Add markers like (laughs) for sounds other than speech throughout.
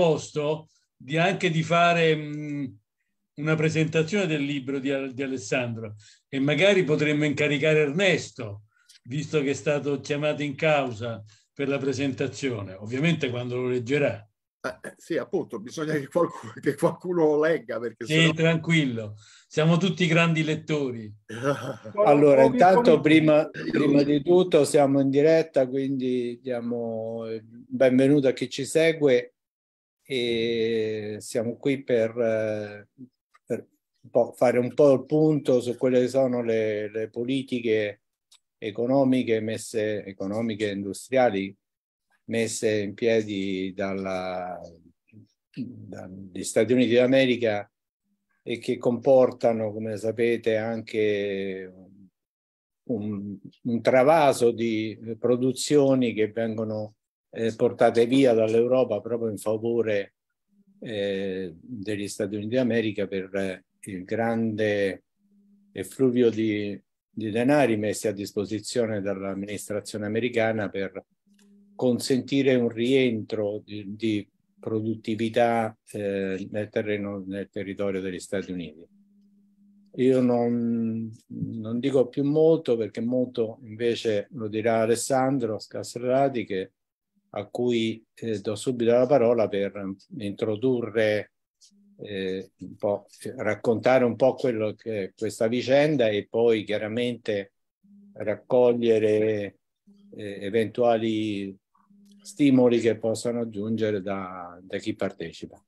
posto di anche di fare mh, una presentazione del libro di, di, Alessandro e magari potremmo incaricare Ernesto, visto che è stato chiamato in causa per la presentazione, ovviamente quando lo leggerà. Eh, eh sì, appunto, bisogna che qualcuno, che qualcuno lo legga. Perché sì, sennò... tranquillo, siamo tutti grandi lettori. (laughs) allora, intanto, prima, prima di tutto, siamo in diretta, quindi diamo il benvenuto a chi ci segue e siamo qui per, eh, per un fare un po' il punto su quelle che sono le, le politiche economiche messe, economiche e industriali messe in piedi dalla, dagli Stati Uniti d'America e che comportano, come sapete, anche un, un travaso di produzioni che vengono eh, portate via dall'Europa proprio in favore eh, degli Stati Uniti d'America per eh, il grande effluvio di, di denari messi a disposizione dall'amministrazione americana per consentire un rientro di, di produttività eh, nel terreno, nel territorio degli Stati Uniti. Io non, non dico più molto perché molto invece lo dirà Alessandro Scassrati che a cui eh, do subito la parola per introdurre, eh, un po', raccontare un po' quello che questa vicenda e poi chiaramente raccogliere eh, eventuali stimoli che possano giungere da, da chi partecipa.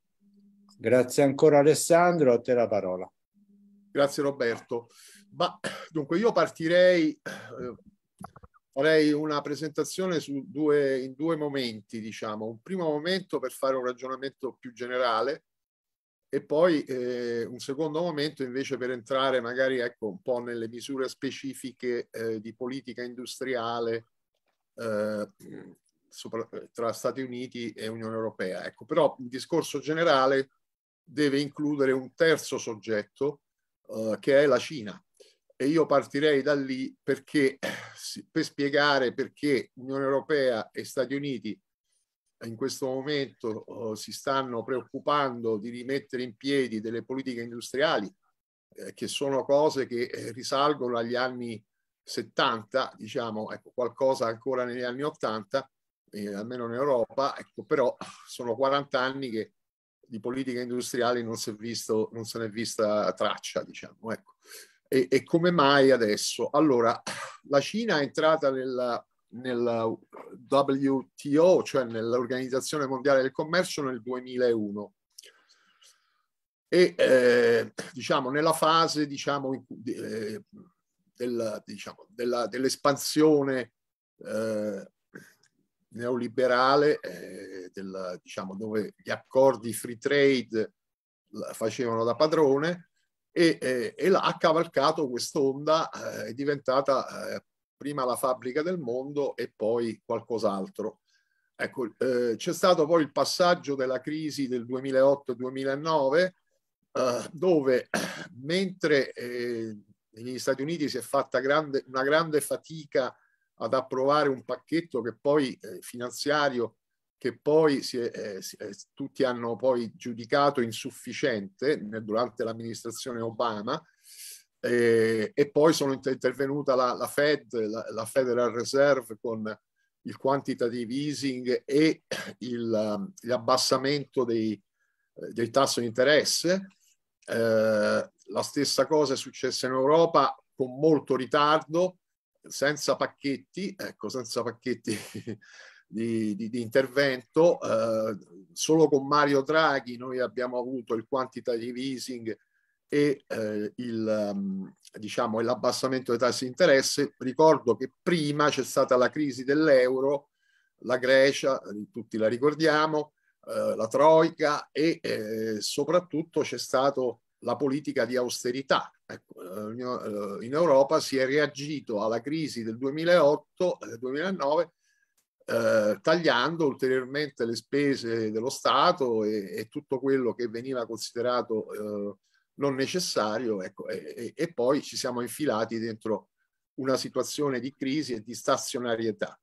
Grazie ancora Alessandro, a te la parola. Grazie Roberto. Ma dunque io partirei eh, farei una presentazione due, in due momenti, diciamo. Un primo momento per fare un ragionamento più generale e poi eh, un secondo momento invece per entrare magari ecco, un po' nelle misure specifiche eh, di politica industriale eh, sopra, tra Stati Uniti e Unione Europea. Ecco, però il discorso generale deve includere un terzo soggetto eh, che è la Cina e io partirei da lì perché, (clears throat) per spiegare perché Unione Europea e Stati Uniti in questo momento oh, si stanno preoccupando di rimettere in piedi delle politiche industriali eh, che sono cose che eh, risalgono agli anni 70, diciamo, ecco, qualcosa ancora negli anni 80, eh, almeno in Europa, ecco, però (clears throat) sono 40 anni che di politica industriale non, visto, non se n'è vista traccia, diciamo, ecco. E, e come mai adesso? Allora, (clears throat) la Cina è entrata nel, nel WTO, cioè nell'Organizzazione Mondiale del Commercio, nel 2001 e eh, diciamo nella fase diciamo, eh, del, diciamo, della, dell'espansione eh, neoliberale eh, del, diciamo, dove gli accordi free trade eh, facevano da padrone e, e, e ha cavalcato quest'onda, eh, è diventata eh, prima la fabbrica del mondo e poi qualcos'altro. Ecco, eh, c'è stato poi il passaggio della crisi del 2008-2009, eh, dove (clears throat) mentre eh, negli Stati Uniti si è fatta grande, una grande fatica ad approvare un pacchetto che poi eh, finanziario che poi si è, eh, si è, eh, tutti hanno poi giudicato insufficiente nel, durante l'amministrazione Obama eh, e poi sono intervenuta la, la Fed, la, la, Federal Reserve con il quantitative easing e il, um, l'abbassamento dei, eh, del tasso di interesse. Eh, la stessa cosa è successa in Europa con molto ritardo, senza pacchetti, ecco, senza pacchetti di, di, di intervento. Eh, solo con Mario Draghi noi abbiamo avuto il quantitative easing e eh, il, mm, diciamo, l'abbassamento dei tassi di interesse. Ricordo che prima c'è stata la crisi dell'euro, la Grecia, eh, tutti la ricordiamo, eh, la Troica e eh, soprattutto c'è stata la politica di austerità. Ecco, eh, eh, in Europa si è reagito alla crisi del 2008-2009 eh, tagliando ulteriormente le spese dello Stato e, e tutto quello che veniva considerato eh, non necessario ecco, e, e, poi ci siamo infilati dentro una situazione di crisi e di stazionarietà.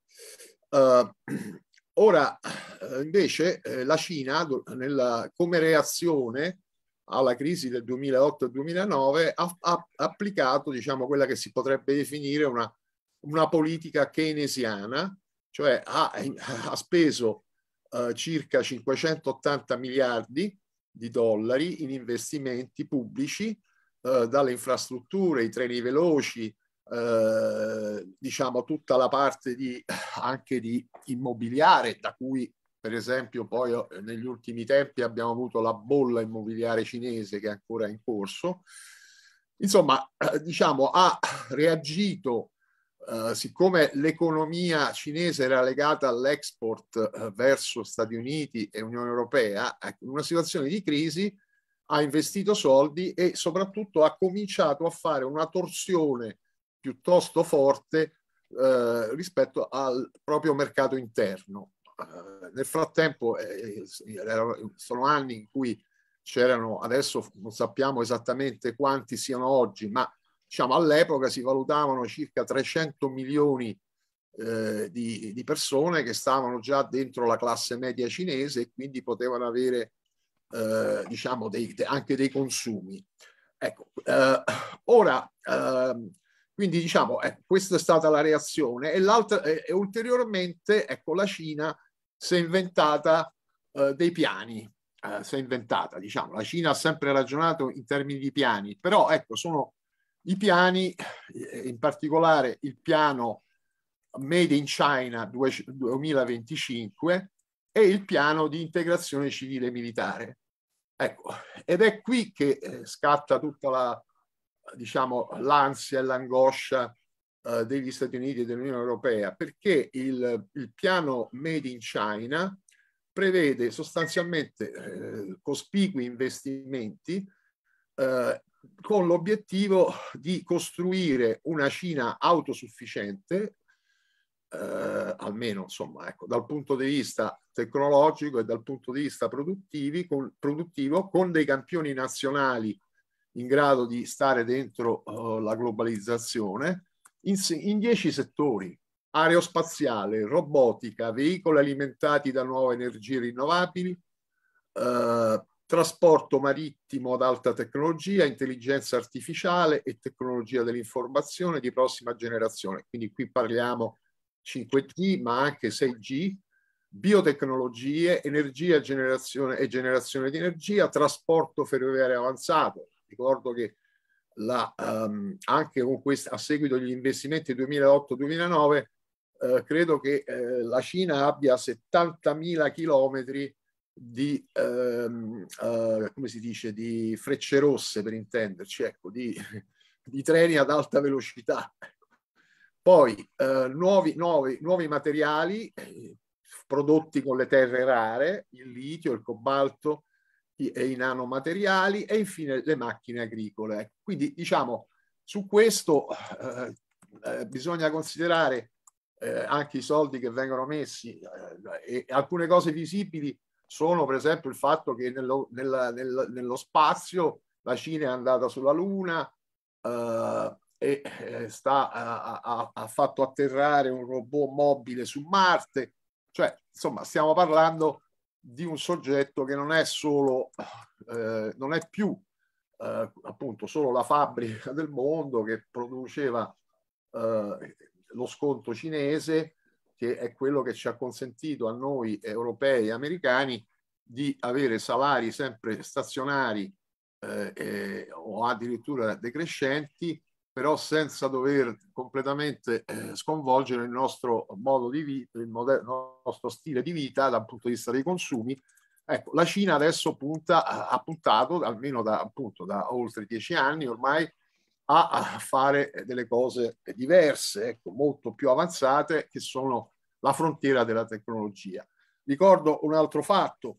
Eh, ora eh, invece eh, la Cina nella, come reazione alla crisi del 2008-2009 ha, ha, applicato diciamo, quella che si potrebbe definire una, una politica keynesiana cioè ha, (laughs) ha speso eh, circa 580 miliardi di dollari in investimenti pubblici eh, dalle infrastrutture, i treni veloci, eh, diciamo tutta la parte di, (laughs) anche di immobiliare, da cui per esempio poi eh, negli ultimi tempi abbiamo avuto la bolla immobiliare cinese che è ancora in corso. Insomma, (clears throat) diciamo, ha reagito eh, siccome l'economia cinese era legata all'export uh, verso Stati Uniti e Unione Europea, ecco, in una situazione di crisi ha investito soldi e soprattutto ha cominciato a fare una torsione piuttosto forte uh, rispetto al proprio mercato interno. nel frattempo eh, sono anni in cui c'erano, adesso non sappiamo esattamente quanti siano oggi, ma diciamo, all'epoca si valutavano circa 300 milioni eh, di, di, persone che stavano già dentro la classe media cinese e quindi potevano avere eh, diciamo dei, anche dei consumi. Ecco, eh, ora, ehm, quindi diciamo, eh, questa è stata la reazione e, l'altra, e ulteriormente ecco, la Cina si è inventata eh, dei piani, eh, si è inventata, diciamo, la Cina ha sempre ragionato in termini di piani, però ecco, sono i piani, eh, in particolare il piano Made in China 2025 e il piano di integrazione civile militare. Ecco, ed è qui che eh, scatta tutta la, diciamo, l'ansia e l'angoscia eh, degli Stati Uniti e dell'Unione Europea, perché il, il piano Made in China prevede sostanzialmente eh, cospicui investimenti eh, con l'obiettivo di costruire una Cina autosufficiente, eh, almeno insomma, ecco, dal punto di vista tecnologico e dal punto di vista con, produttivo, con dei campioni nazionali in grado di stare dentro uh, la globalizzazione, in, in dieci settori, aerospaziale, robotica, veicoli alimentati da nuove energie rinnovabili, eh, trasporto marittimo ad alta tecnologia, intelligenza artificiale e tecnologia dell'informazione di prossima generazione. Quindi qui parliamo 5G, ma anche 6G, biotecnologie, energia generazione e generazione di energia, trasporto ferroviario avanzato. Ricordo che la, um, anche questa, a seguito degli investimenti 2008-2009, eh, credo che eh, la Cina abbia 70.000 chilometri di, ehm, eh, come si dice, di frecce rosse per intenderci, ecco, di, (laughs) di treni ad alta velocità. Poi eh, nuovi, nuovi, nuovi, materiali eh, prodotti con le terre rare, il litio, il cobalto i, e i nanomateriali e infine le macchine agricole. Quindi diciamo su questo eh, eh, bisogna considerare eh, anche i soldi che vengono messi e alcune cose visibili sono per esempio il fatto che nello, nella, nel, nello spazio la Cina è andata sulla Luna eh, e eh, sta, ha, ha, ha, fatto atterrare un robot mobile su Marte. Cioè, insomma, stiamo parlando di un soggetto che non è solo, eh, non è più eh, appunto solo la fabbrica del mondo che produceva eh, lo sconto cinese, che è quello che ci ha consentito a noi europei e americani di avere salari sempre stazionari eh, eh, o addirittura decrescenti, però senza dover completamente eh, sconvolgere il nostro modo di vita, il, il nostro stile di vita dal punto di vista dei consumi. Ecco, la Cina adesso punta, ha puntato, almeno da, appunto, da oltre dieci anni ormai, a, a fare delle cose diverse, ecco, molto più avanzate, che sono la frontiera della tecnologia. Ricordo un altro fatto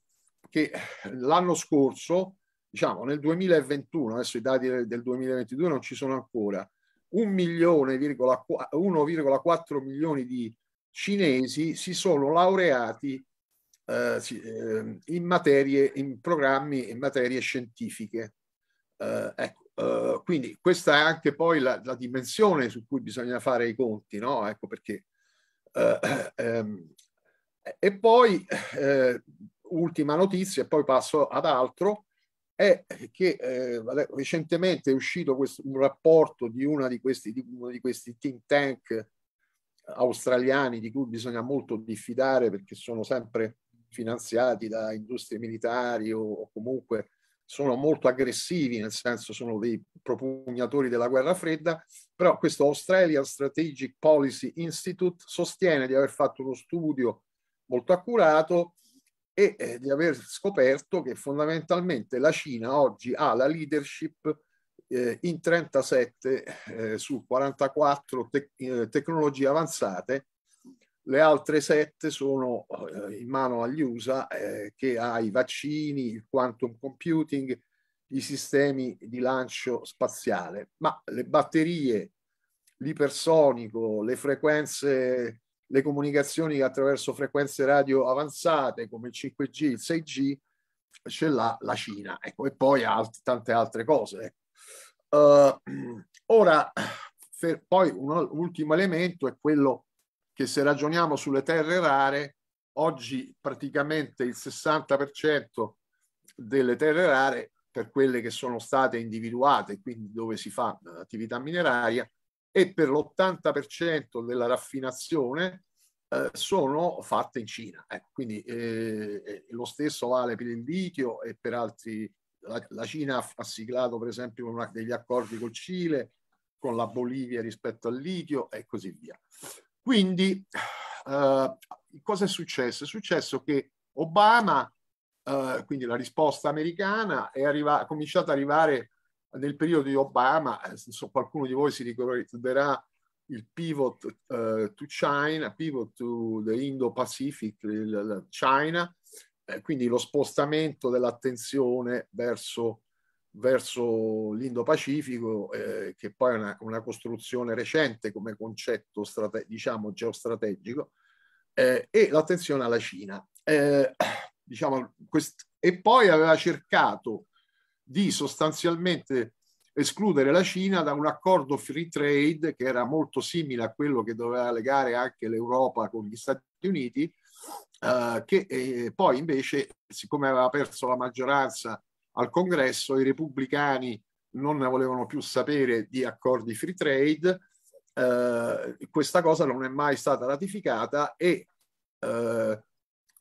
che l'anno scorso, diciamo nel 2021, adesso i dati del 2022 non ci sono ancora, 1,4 milioni di cinesi si sono laureati eh, ehm, in materie, in programmi, in materie scientifiche. Eh, ecco, eh, quindi questa è anche poi la, la, dimensione su cui bisogna fare i conti, no? Ecco perché eh, ehm, e poi, eh, ultima notizia, e poi passo ad altro, è che eh, recentemente è uscito questo, un rapporto di, questi, di, uno di questi think tank australiani di cui bisogna molto diffidare perché sono sempre finanziati da industrie militari o, o comunque sono molto aggressivi, nel senso sono dei propugnatori della guerra fredda, però questo Australian Strategic Policy Institute sostiene di aver fatto uno studio molto accurato e eh, di aver scoperto che fondamentalmente la Cina oggi ha la leadership eh, in 37 eh, su 44 tec eh, tecnologie avanzate le altre sette sono eh, in mano agli USA eh, che ha i vaccini, il quantum computing, i sistemi di lancio spaziale, ma le batterie, l'ipersonico, le frequenze, le comunicazioni attraverso frequenze radio avanzate come il 5G, il 6G, ce l'ha la Cina, ecco, e poi alt- tante altre cose. Uh, (clears throat) ora, per, poi un, un ultimo elemento è quello che se ragioniamo sulle terre rare, oggi praticamente il 60% delle terre rare, per quelle che sono state individuate, quindi dove si fa attività mineraria, e per l'80% della raffinazione eh, sono fatte in Cina. Eh, quindi eh, lo stesso vale per il litio e per altri. La, la Cina ha, siglato per esempio una, degli accordi col Cile, con la Bolivia rispetto al litio e così via. Quindi eh, cosa è successo? È successo che Obama, eh, quindi la risposta americana, è arriva- cominciata ad arrivare nel periodo di Obama, eh, so, qualcuno di voi si ricorderà il pivot uh, to China, pivot to the Indo-Pacific, il, China, eh, quindi lo spostamento dell'attenzione verso verso l'Indo-Pacifico, eh, che poi è una, una, costruzione recente come concetto strate- diciamo geostrategico, eh, e l'attenzione alla Cina. Eh, (clears throat) diciamo, quest- e poi aveva cercato di sostanzialmente escludere la Cina da un accordo free trade che era molto simile a quello che doveva legare anche l'Europa con gli Stati Uniti, eh, che eh, poi invece, siccome aveva perso la maggioranza al congresso, i repubblicani non ne volevano più sapere di accordi free trade, eh, questa cosa non è mai stata ratificata e eh,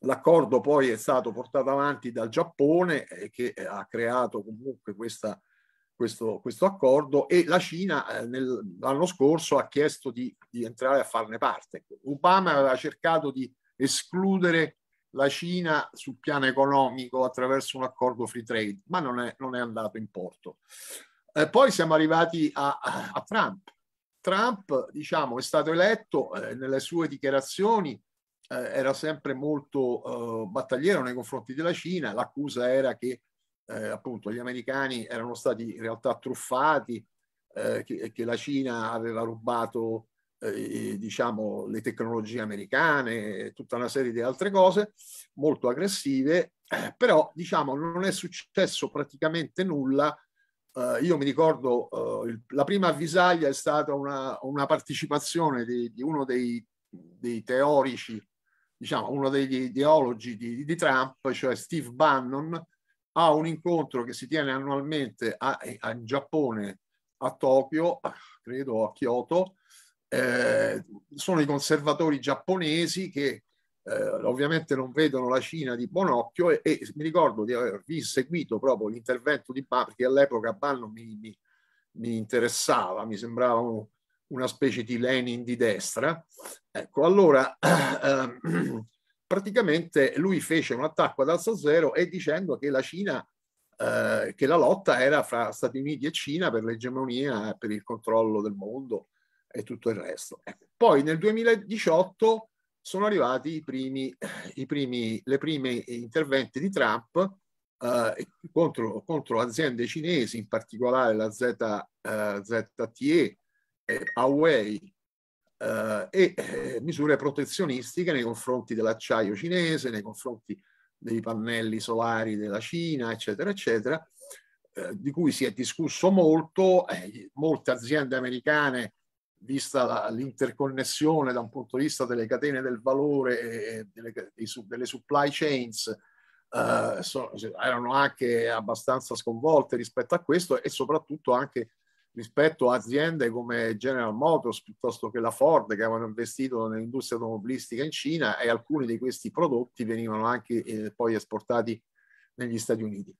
l'accordo poi è stato portato avanti dal Giappone eh, che eh, ha creato comunque questa, questo, questo, accordo e la Cina eh, nel, l'anno scorso ha chiesto di, di, entrare a farne parte. Obama aveva cercato di escludere la Cina sul piano economico attraverso un accordo free trade, ma non è, non è andato in porto. Eh, poi siamo arrivati a, a, Trump. Trump, diciamo, è stato eletto eh, nelle sue dichiarazioni, eh, era sempre molto eh, battagliero nei confronti della Cina, l'accusa era che eh, appunto gli americani erano stati in realtà truffati, eh, che, che, la Cina aveva rubato eh, diciamo, le tecnologie americane, tutta una serie di altre cose molto aggressive, eh, però diciamo, non è successo praticamente nulla. Eh, io mi ricordo eh, il, la prima avvisaglia è stata una, una partecipazione di, di uno dei, dei, teorici, diciamo uno degli ideologi di, di Trump, cioè Steve Bannon, a un incontro che si tiene annualmente a, a, in Giappone a Tokyo, credo a Kyoto, eh, sono i conservatori giapponesi che eh, ovviamente non vedono la Cina di buon occhio e, e, mi ricordo di aver seguito proprio l'intervento di Ban perché all'epoca Ban non mi, mi, mi, interessava, mi sembrava una specie di Lenin di destra. Ecco, allora (clears throat) eh, praticamente lui fece un attacco ad Alza Zero e dicendo che la Cina eh, che la lotta era fra Stati Uniti e Cina per l'egemonia e per il controllo del mondo e tutto il resto. Ecco. Poi nel 2018 sono arrivati i primi, i primi, le prime interventi di Trump eh, contro, contro, aziende cinesi, in particolare la Z, eh, ZTE, eh, Huawei e eh, misure protezionistiche nei confronti dell'acciaio cinese, nei confronti dei pannelli solari della Cina, eccetera, eccetera, eh, di cui si è discusso molto. Eh, molte aziende americane vista la, l'interconnessione da un punto di vista delle catene del valore e delle, delle supply chains, eh, so, erano anche abbastanza sconvolte rispetto a questo e soprattutto anche rispetto a aziende come General Motors piuttosto che la Ford che avevano investito nell'industria automobilistica in Cina e alcuni di questi prodotti venivano anche eh, poi esportati negli Stati Uniti.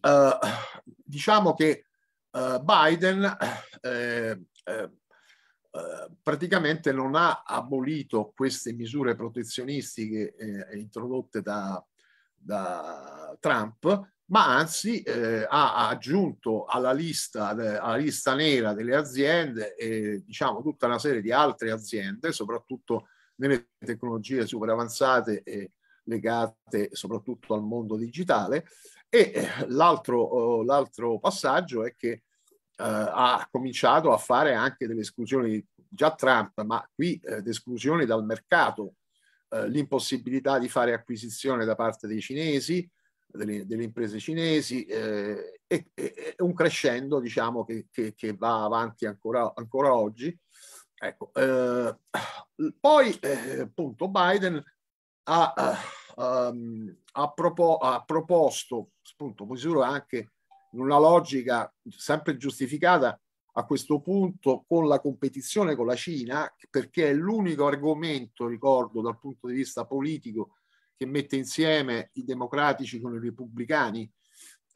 Uh, diciamo che uh, Biden uh, eh, praticamente non ha abolito queste misure protezionistiche eh, introdotte da, da, Trump, ma anzi eh, ha aggiunto alla lista, alla lista, nera delle aziende eh, diciamo, tutta una serie di altre aziende, soprattutto nelle tecnologie super avanzate e legate soprattutto al mondo digitale. E eh, oh, l'altro, passaggio è che eh, ha cominciato a fare anche delle esclusioni, già Trump, ma qui eh, esclusioni dal mercato, eh, l'impossibilità di fare acquisizione da parte dei cinesi, delle, delle imprese cinesi, e, e, un crescendo diciamo, che, che, che va avanti ancora, ancora oggi. Ecco, eh, poi eh, appunto Biden ha, eh, um, ha, propo- ha proposto appunto, misura anche in una logica sempre giustificata a questo punto con la competizione con la Cina, perché è l'unico argomento, ricordo, dal punto di vista politico che mette insieme i democratici con i repubblicani.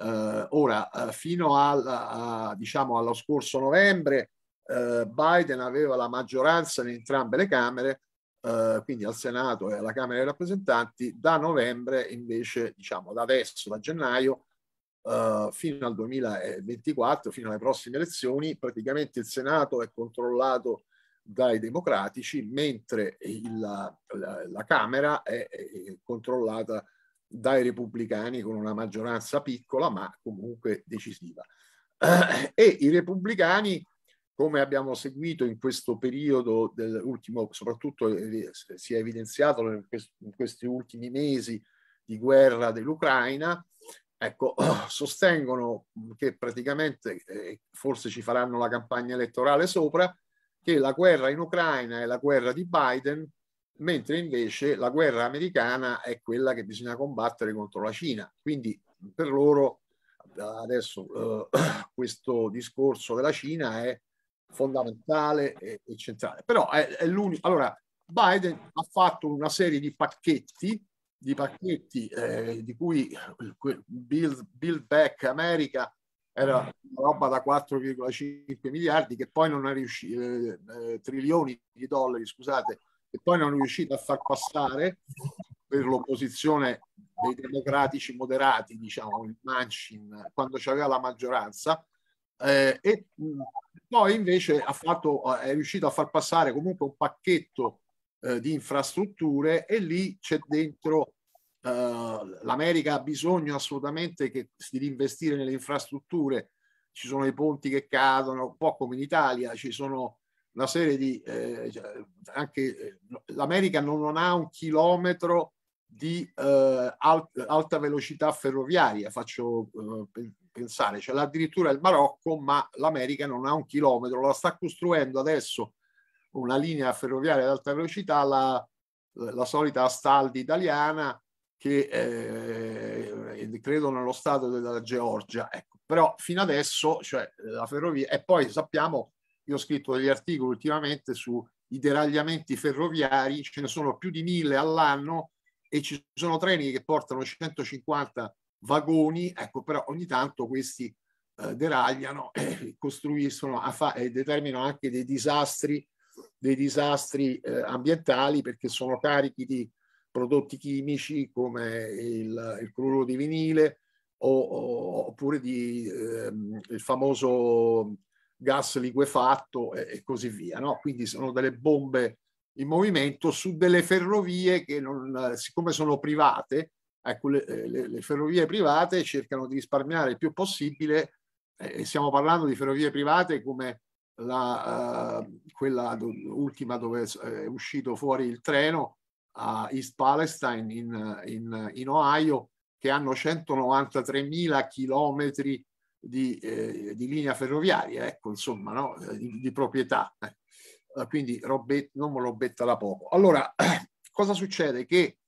Eh, ora, eh, fino al, a, diciamo, allo scorso novembre, eh, Biden aveva la maggioranza in entrambe le Camere, eh, quindi al Senato e alla Camera dei rappresentanti. Da novembre, invece, diciamo da adesso, da gennaio, eh, fino al 2024, fino alle prossime elezioni, praticamente il Senato è controllato dai democratici, mentre il, la, la, Camera è, è, controllata dai repubblicani con una maggioranza piccola ma comunque decisiva. Uh, e i repubblicani, come abbiamo seguito in questo periodo dell'ultimo, soprattutto eh, si è evidenziato in, quest, in questi ultimi mesi di guerra dell'Ucraina, ecco, (clears throat) sostengono che praticamente, eh, forse ci faranno la campagna elettorale sopra, che la guerra in Ucraina è la guerra di Biden, mentre invece la guerra americana è quella che bisogna combattere contro la Cina. Quindi per loro adesso eh, (clears throat) questo discorso della Cina è fondamentale e, e centrale. Però è, è l'unico. Allora, Biden ha fatto una serie di pacchetti di pacchetti eh, di cui Build, Build Back America era una roba da 4,5 miliardi che poi non è riuscito, eh, eh, trilioni di dollari, scusate, che poi non è riuscito a far passare per l'opposizione dei democratici moderati, diciamo, il Manchin, quando c'aveva la maggioranza, eh, e mm, poi invece ha fatto, eh, è riuscito a far passare comunque un pacchetto eh, di infrastrutture e lì c'è dentro eh, l'America ha bisogno assolutamente che, di investire nelle infrastrutture, ci sono i ponti che cadono, un po' come in Italia, ci sono una serie di... Eh, cioè, anche eh, l'America non, non, ha un chilometro di eh, alt, alta velocità ferroviaria, faccio pensare, c'è l'ha addirittura il Marocco, ma l'America non ha un chilometro, la sta costruendo adesso una linea ferroviaria ad alta velocità, la, la solita Astaldi italiana, che eh, credo nello stato della Georgia. Ecco. Però fino adesso, cioè, la ferrovia, e poi sappiamo, io ho scritto degli articoli ultimamente sui deragliamenti ferroviari, ce ne sono più di mille all'anno e ci sono treni che portano 150 vagoni, ecco, però ogni tanto questi eh, deragliano e costruiscono e determinano anche dei disastri dei disastri eh, ambientali perché sono carichi di prodotti chimici come il, il cloruro di vinile o, o, oppure di, ehm, il famoso gas liquefatto e, e così via. No? Quindi sono delle bombe in movimento su delle ferrovie che non, siccome sono private, ecco, le, eh, le, le ferrovie private cercano di risparmiare il più possibile eh, stiamo parlando di ferrovie private come la, uh, quella do, ultima dove è uscito fuori il treno a East Palestine in, in, in Ohio, che hanno 193.000 chilometri di, eh, di, linea ferroviaria, ecco, insomma, no? Eh, di, di, proprietà. Eh. Quindi robet, non robetta da poco. Allora, (clears throat) cosa succede? Che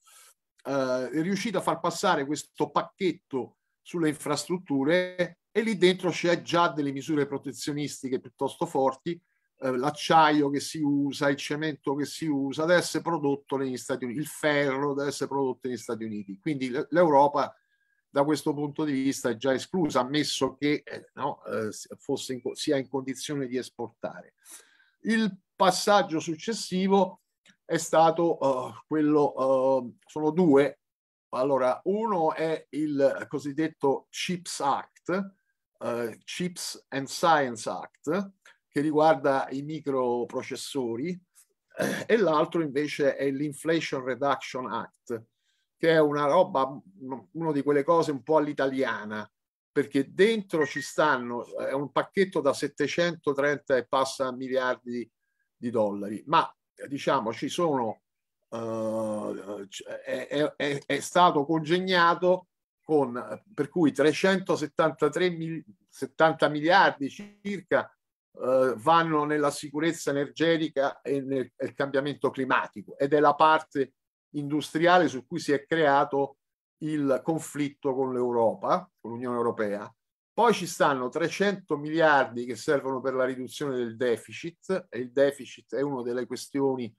eh, è riuscito a far passare questo pacchetto sulle infrastrutture e lì dentro c'è già delle misure protezionistiche piuttosto forti, eh, l'acciaio che si usa, il cemento che si usa deve essere prodotto negli Stati Uniti, il ferro deve essere prodotto negli Stati Uniti. Quindi l'Europa da questo punto di vista è già esclusa, ammesso che eh, no, eh, in, sia in condizione di esportare. Il passaggio successivo è stato uh, quello, uh, sono due. Allora, uno è il cosiddetto CHIPS Act, eh, Chips and Science Act, che riguarda i microprocessori, eh, e l'altro invece è l'Inflation Reduction Act, che è una roba, mm, una di quelle cose un po' all'italiana, perché dentro ci stanno, è un pacchetto da 730 e passa miliardi di dollari, ma diciamo ci sono, eh, è, è, è stato congegnato con eh, per cui 373 mil, 70 miliardi circa eh, vanno nella sicurezza energetica e nel, nel, cambiamento climatico ed è la parte industriale su cui si è creato il conflitto con l'Europa, con l'Unione Europea. Poi ci stanno 300 miliardi che servono per la riduzione del deficit e il deficit è una delle questioni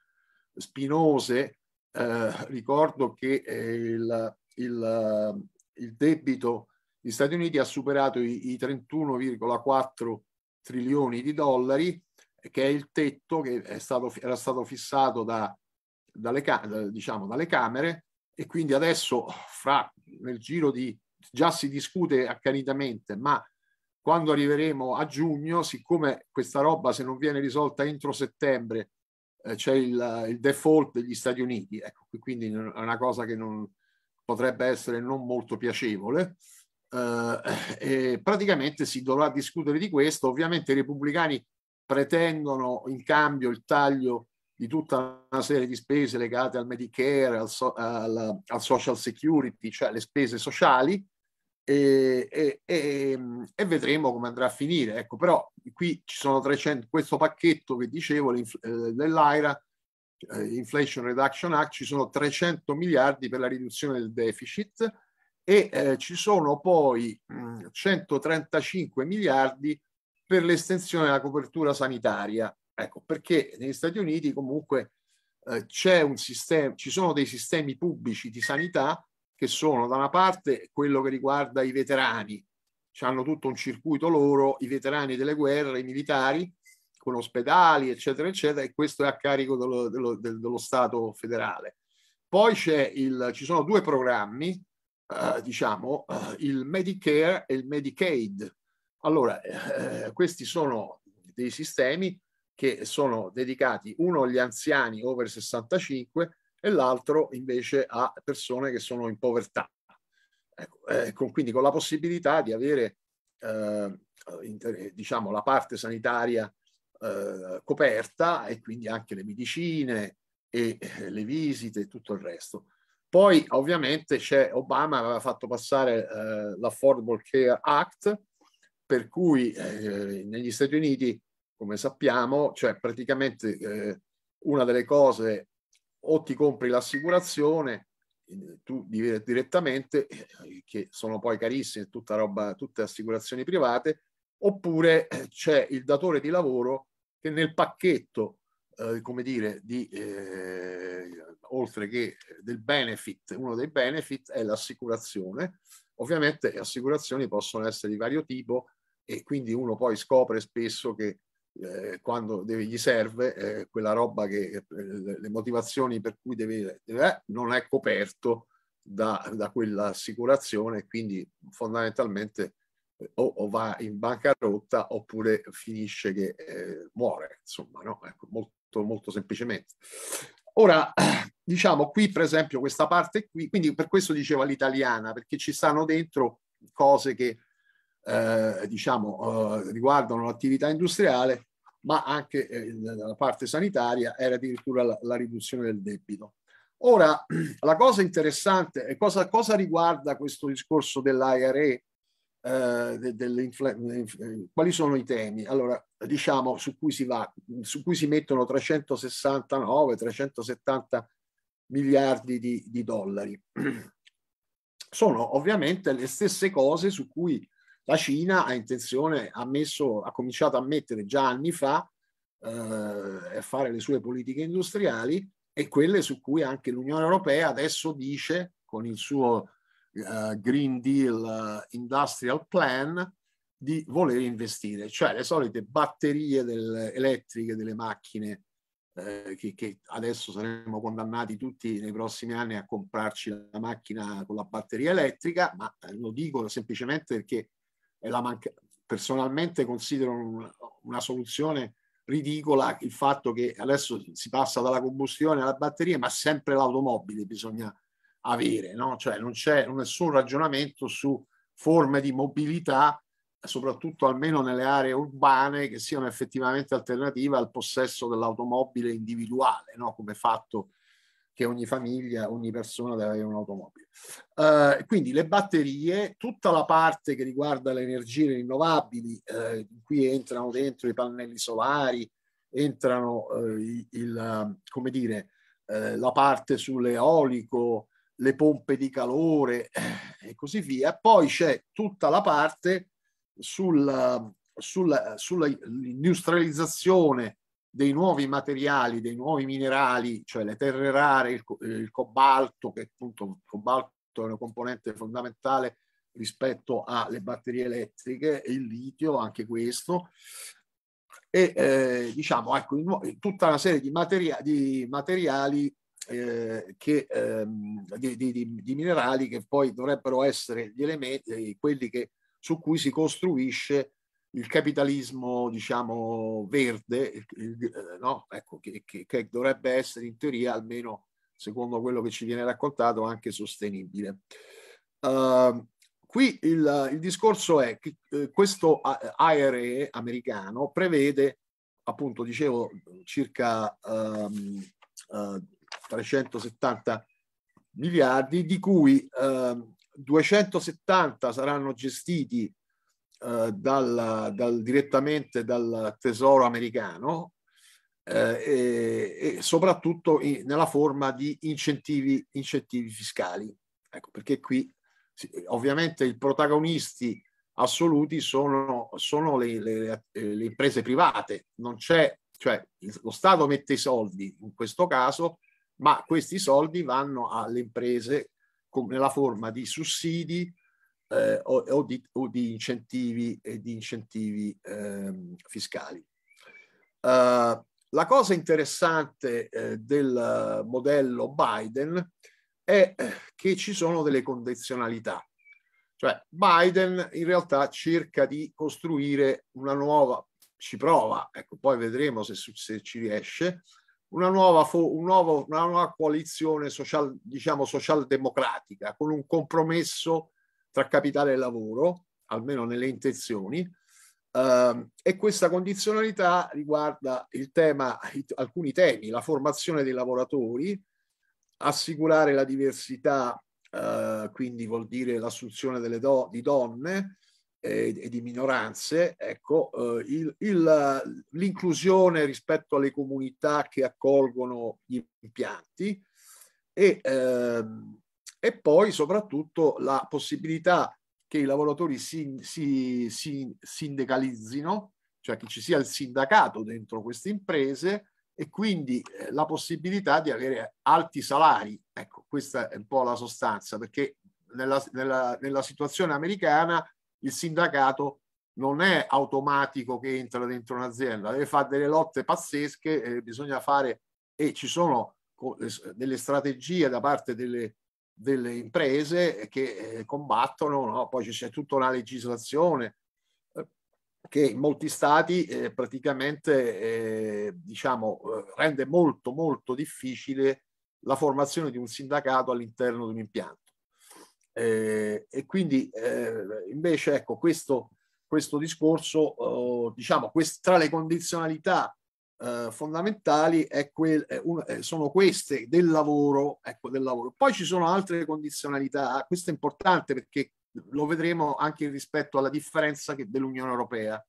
spinose. Eh, ricordo che eh, il, il, il debito degli Stati Uniti ha superato i, i 31,4 trilioni di dollari, che è il tetto che stato, era stato fissato da, dalle, diciamo, dalle Camere e quindi adesso fra, nel giro di già si discute accanitamente, ma quando arriveremo a giugno, siccome questa roba se non viene risolta entro settembre, eh, c'è il, il, default degli Stati Uniti, ecco, quindi è una cosa che non, potrebbe essere non molto piacevole. Eh, e praticamente si dovrà discutere di questo. Ovviamente i repubblicani pretendono in cambio il taglio di tutta una serie di spese legate al Medicare, al, so, al, al Social Security, cioè le spese sociali, e, e, e, e, vedremo come andrà a finire. Ecco, però qui ci sono 300, questo pacchetto che dicevo eh, eh, Inflation Reduction Act, ci sono 300 miliardi per la riduzione del deficit e eh, ci sono poi mh, mm, 135 miliardi per l'estensione della copertura sanitaria. Ecco, perché negli Stati Uniti comunque eh, c'è un sistema, ci sono dei sistemi pubblici di sanità che sono da una parte quello che riguarda i veterani, hanno tutto un circuito loro, i veterani delle guerre, i militari, con ospedali, eccetera, eccetera, e questo è a carico dello, dello, dello Stato federale. Poi c'è il, ci sono due programmi, eh, diciamo, eh, il Medicare e il Medicaid. Allora, eh, questi sono dei sistemi che sono dedicati uno agli anziani over 65 e l'altro invece a persone che sono in povertà. Ecco, eh, con, quindi con la possibilità di avere eh, inter- diciamo, la parte sanitaria eh, coperta e quindi anche le medicine e eh, le visite e tutto il resto. Poi ovviamente c'è Obama aveva fatto passare eh, l'Affordable Care Act, per cui eh, negli Stati Uniti, come sappiamo, cioè praticamente eh, una delle cose o ti compri l'assicurazione tu direttamente, che sono poi carissime, tutta roba, tutte assicurazioni private, oppure c'è il datore di lavoro che nel pacchetto, eh, come dire, di, eh, oltre che del benefit, uno dei benefit è l'assicurazione. Ovviamente assicurazioni possono essere di vario tipo e quindi uno poi scopre spesso che eh, quando deve, gli serve eh, quella roba che eh, le motivazioni per cui deve, deve eh, non è coperto da, da quell'assicurazione quindi fondamentalmente o, o, va in bancarotta oppure finisce che eh, muore, insomma, no? ecco, molto, molto semplicemente. Ora, (clears throat) diciamo qui per esempio questa parte qui, quindi per questo diceva l'italiana, perché ci stanno dentro cose che eh, diciamo eh, riguardano l'attività industriale, ma anche eh, la parte sanitaria era addirittura la, la, riduzione del debito. Ora, (clears throat) la cosa interessante è cosa, cosa riguarda questo discorso dell'IRE eh, delle, eh, quali sono i temi? Allora, diciamo su cui si va, su cui si mettono 369, 370 miliardi di, di dollari. (clears throat) Sono ovviamente le stesse cose su cui la Cina ha intenzione, ha, messo, ha cominciato a mettere già anni fa eh, a fare le sue politiche industriali e quelle su cui anche l'Unione Europea adesso dice con il suo eh, Green Deal eh, Industrial Plan di voler investire, cioè le solite batterie del, elettriche delle macchine eh, che, che, adesso saremmo condannati tutti nei prossimi anni a comprarci la macchina con la batteria elettrica, ma eh, lo dico semplicemente perché è la manca- personalmente considero un, una soluzione ridicola il fatto che adesso si passa dalla combustione alla batteria, ma sempre l'automobile bisogna avere, no? cioè non c'è nessun ragionamento su forme di mobilità, soprattutto almeno nelle aree urbane, che siano effettivamente alternative al possesso dell'automobile individuale, no? come fatto che ogni famiglia, ogni persona deve avere un'automobile. Eh, quindi le batterie, tutta la parte che riguarda le energie rinnovabili, eh, in cui entrano dentro i pannelli solari, entrano eh, il, come dire, eh, la parte sull'eolico, le pompe di calore eh, e così via. Poi c'è tutta la parte sul, sulla, sull'industrializzazione dei nuovi materiali, dei nuovi minerali, cioè le terre rare, il, il cobalto, che appunto il cobalto è una componente fondamentale rispetto alle batterie elettriche, il litio, anche questo, e eh, diciamo ecco, tutta una serie di, materia- di materiali eh, che, ehm, di, di, di, minerali che poi dovrebbero essere gli elementi, eh, quelli che, su cui si costruisce il capitalismo, diciamo, verde, il, il, eh, no? ecco, che, che, che dovrebbe essere in teoria almeno secondo quello che ci viene raccontato, anche sostenibile. Uh, qui il, il, discorso è che eh, questo ARE americano prevede, appunto, dicevo, circa um, uh, 370 miliardi, di cui eh, 270 saranno gestiti eh, dal, dal, direttamente dal tesoro americano eh, e, e, soprattutto in, nella forma di incentivi, incentivi fiscali. Ecco, perché qui ovviamente i protagonisti assoluti sono, sono le, le, le imprese private, non c'è, cioè lo Stato mette i soldi in questo caso, ma questi soldi vanno alle imprese nella forma di sussidi eh, o, o, di, o, di, incentivi, di incentivi ehm, eh, fiscali. Uh, la cosa interessante eh, del modello Biden è eh, che ci sono delle condizionalità. Cioè Biden in realtà cerca di costruire una nuova, ci prova, ecco, poi vedremo se, se ci riesce, una nuova, un nuovo, una nuova coalizione social, diciamo, socialdemocratica con un compromesso tra capitale e lavoro, almeno nelle intenzioni, Uh, e questa condizionalità riguarda il tema, alcuni temi, la formazione dei lavoratori, assicurare la diversità, uh, quindi vuol dire l'assunzione do, di donne, e di minoranze, ecco, eh, il, l'inclusione rispetto alle comunità che accolgono gli impianti e, ehm, e poi soprattutto la possibilità che i lavoratori si, si, si, sindicalizzino, cioè che ci sia il sindacato dentro queste imprese e quindi eh, la possibilità di avere alti salari. Ecco, questa è un po' la sostanza, perché nella, nella, nella situazione americana il sindacato non è automatico che entra dentro un'azienda, deve fare delle lotte pazzesche e eh, bisogna fare e ci sono eh, delle strategie da parte delle, delle imprese che eh, combattono, no? poi c'è tutta una legislazione che in molti stati eh, praticamente eh, diciamo, rende molto molto difficile la formazione di un sindacato all'interno di un impianto. Eh, e quindi eh, invece ecco questo, questo discorso, eh, diciamo, quest- tra le condizionalità eh, fondamentali quel, un, eh, sono queste del lavoro, ecco, del lavoro. Poi ci sono altre condizionalità, ah, questo è importante perché lo vedremo anche rispetto alla differenza che, dell'Unione Europea,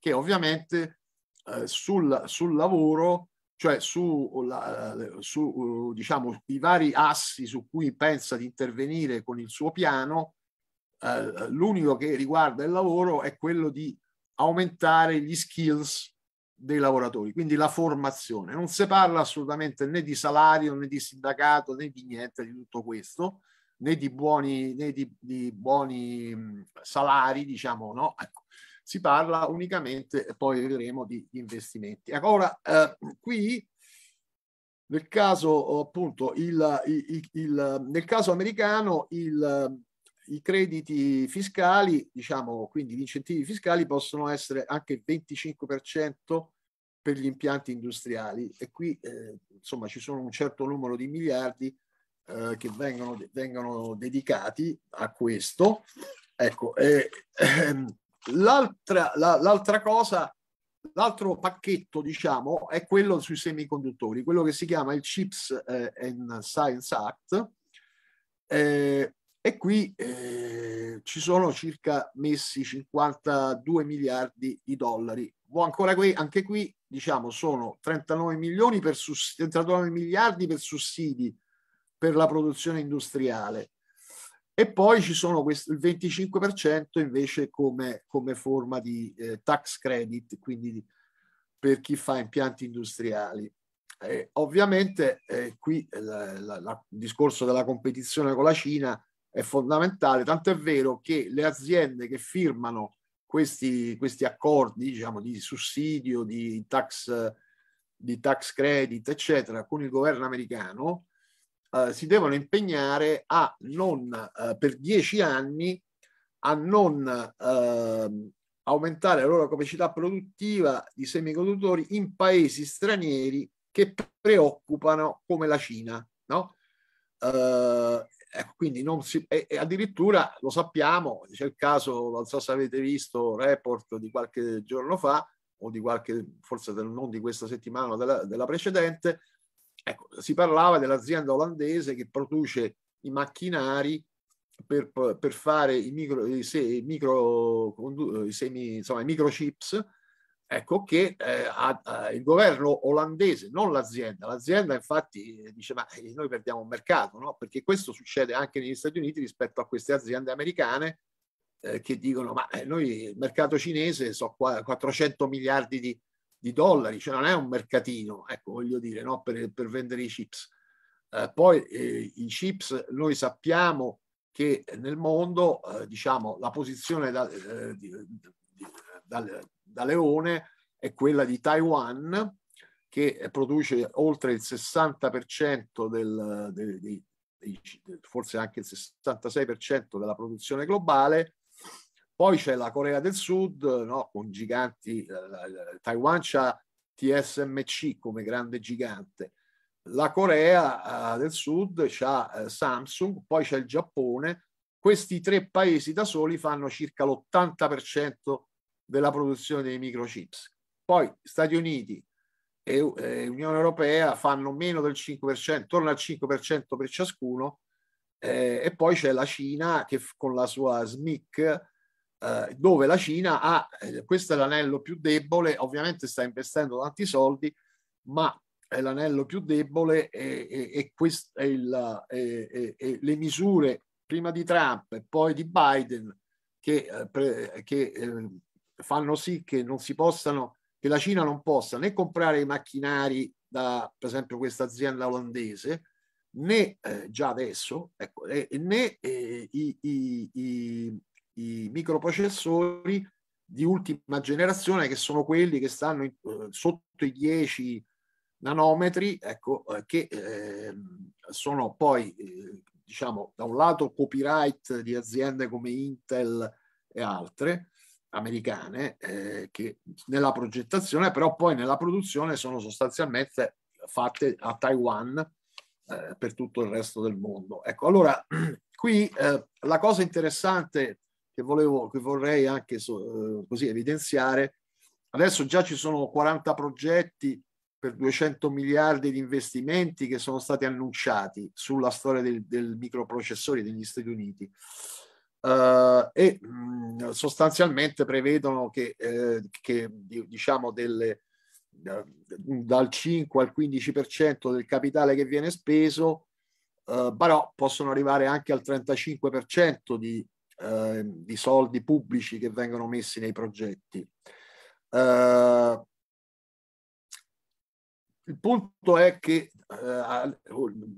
che ovviamente eh, sul, sul lavoro cioè su, uh, la, eh, su uh, diciamo, i vari assi su cui pensa di intervenire con il suo piano, eh, l'unico che riguarda il lavoro è quello di aumentare gli skills dei lavoratori, quindi la formazione. Non si parla assolutamente né di salario, né di sindacato, né di niente di tutto questo, né di buoni, né di, di buoni salari, diciamo, no? Ecco si parla unicamente, poi vedremo, di investimenti. Allora, ecco, eh, qui nel caso appunto il, il, il, nel caso americano i crediti fiscali, diciamo quindi gli incentivi fiscali possono essere anche 25% per gli impianti industriali e qui eh, insomma ci sono un certo numero di miliardi eh, che vengono, vengono dedicati a questo. Ecco, eh, ehm, L'altra, la, l'altra cosa, l'altro pacchetto, diciamo, è quello sui semiconduttori, quello che si chiama il CHIPS eh, and Science Act. Eh, e qui eh, ci sono circa messi 52 miliardi di dollari. O ancora qui, anche qui, diciamo, sono 39, milioni per suss- 39 miliardi per sussidi per la produzione industriale e poi ci sono questo, il 25% invece come, come forma di eh, tax credit, quindi di, per chi fa impianti industriali. Eh, ovviamente eh, qui la, la, la, il discorso della competizione con la Cina è fondamentale, tanto è vero che le aziende che firmano questi, questi accordi diciamo, di sussidio, di tax, di tax credit, eccetera, con il governo americano, eh, si devono impegnare a non, eh, per dieci anni, a non eh, aumentare la loro capacità produttiva di semiconduttori in paesi stranieri che preoccupano come la Cina, no? Eh, ecco, quindi non si, e, e addirittura lo sappiamo, c'è il caso, non so se avete visto, report di qualche giorno fa, o di qualche, forse del, non di questa settimana, della, della precedente, Ecco, si parlava dell'azienda olandese che produce i macchinari per, per fare i, micro, i, se, i, micro, i, semi, insomma, i microchips, ecco che eh, ha, ha, eh, il governo olandese, non l'azienda, l'azienda infatti dice ma eh, noi perdiamo un mercato, no? perché questo succede anche negli Stati Uniti rispetto a queste aziende americane eh, che dicono ma eh, noi il mercato cinese so 400 miliardi di, di dollari, cioè non è un mercatino, ecco, voglio dire, no? per, per vendere i chips. Eh, poi eh, i chips noi sappiamo che nel mondo, eh, diciamo, la posizione da, eh, di, di, da, da leone è quella di Taiwan, che produce oltre il 60% del, del, del, forse anche il 66% della produzione globale poi c'è la Corea del Sud, no, con giganti, eh, eh, Taiwan c'ha TSMC come grande gigante, la Corea eh, del Sud c'ha Samsung, poi c'è il Giappone. Questi tre paesi da soli fanno circa l'80% della produzione dei microchips. Poi Stati Uniti e Unione Europea fanno meno del 5%, torna al 5% per ciascuno, eh, e poi c'è la Cina che con la sua SMIC eh, dove la Cina ha, eh, questo è l'anello più debole, ovviamente sta investendo tanti soldi, ma è l'anello più debole e, e, e, quest, e il, le misure prima di Trump e poi di Biden che, eh, che fanno sì che non si possano, che la Cina non possa né comprare i macchinari da per esempio questa azienda olandese, né eh, già adesso, ecco, né eh, i, i, i, i microprocessori di ultima generazione che sono quelli che stanno in, eh, sotto i 10 nanometri, ecco, eh, che eh, sono poi, eh, diciamo, da un lato copyright di aziende come Intel e altre americane, eh, che nella progettazione, però poi nella produzione sono sostanzialmente fatte a Taiwan eh, per tutto il resto del mondo. Ecco, allora (clears throat) qui la cosa interessante che, volevo, che vorrei anche so, eh, così evidenziare. Adesso già ci sono 40 progetti per 200 miliardi di investimenti che sono stati annunciati sulla storia del, del microprocessori degli Stati Uniti. Uh, e mh, mm, sostanzialmente prevedono che, eh, che diciamo delle, eh, dal 5 al 15% del capitale che viene speso, uh, però possono arrivare anche al 35% di eh, di soldi pubblici che vengono messi nei progetti. Eh, il punto è che eh,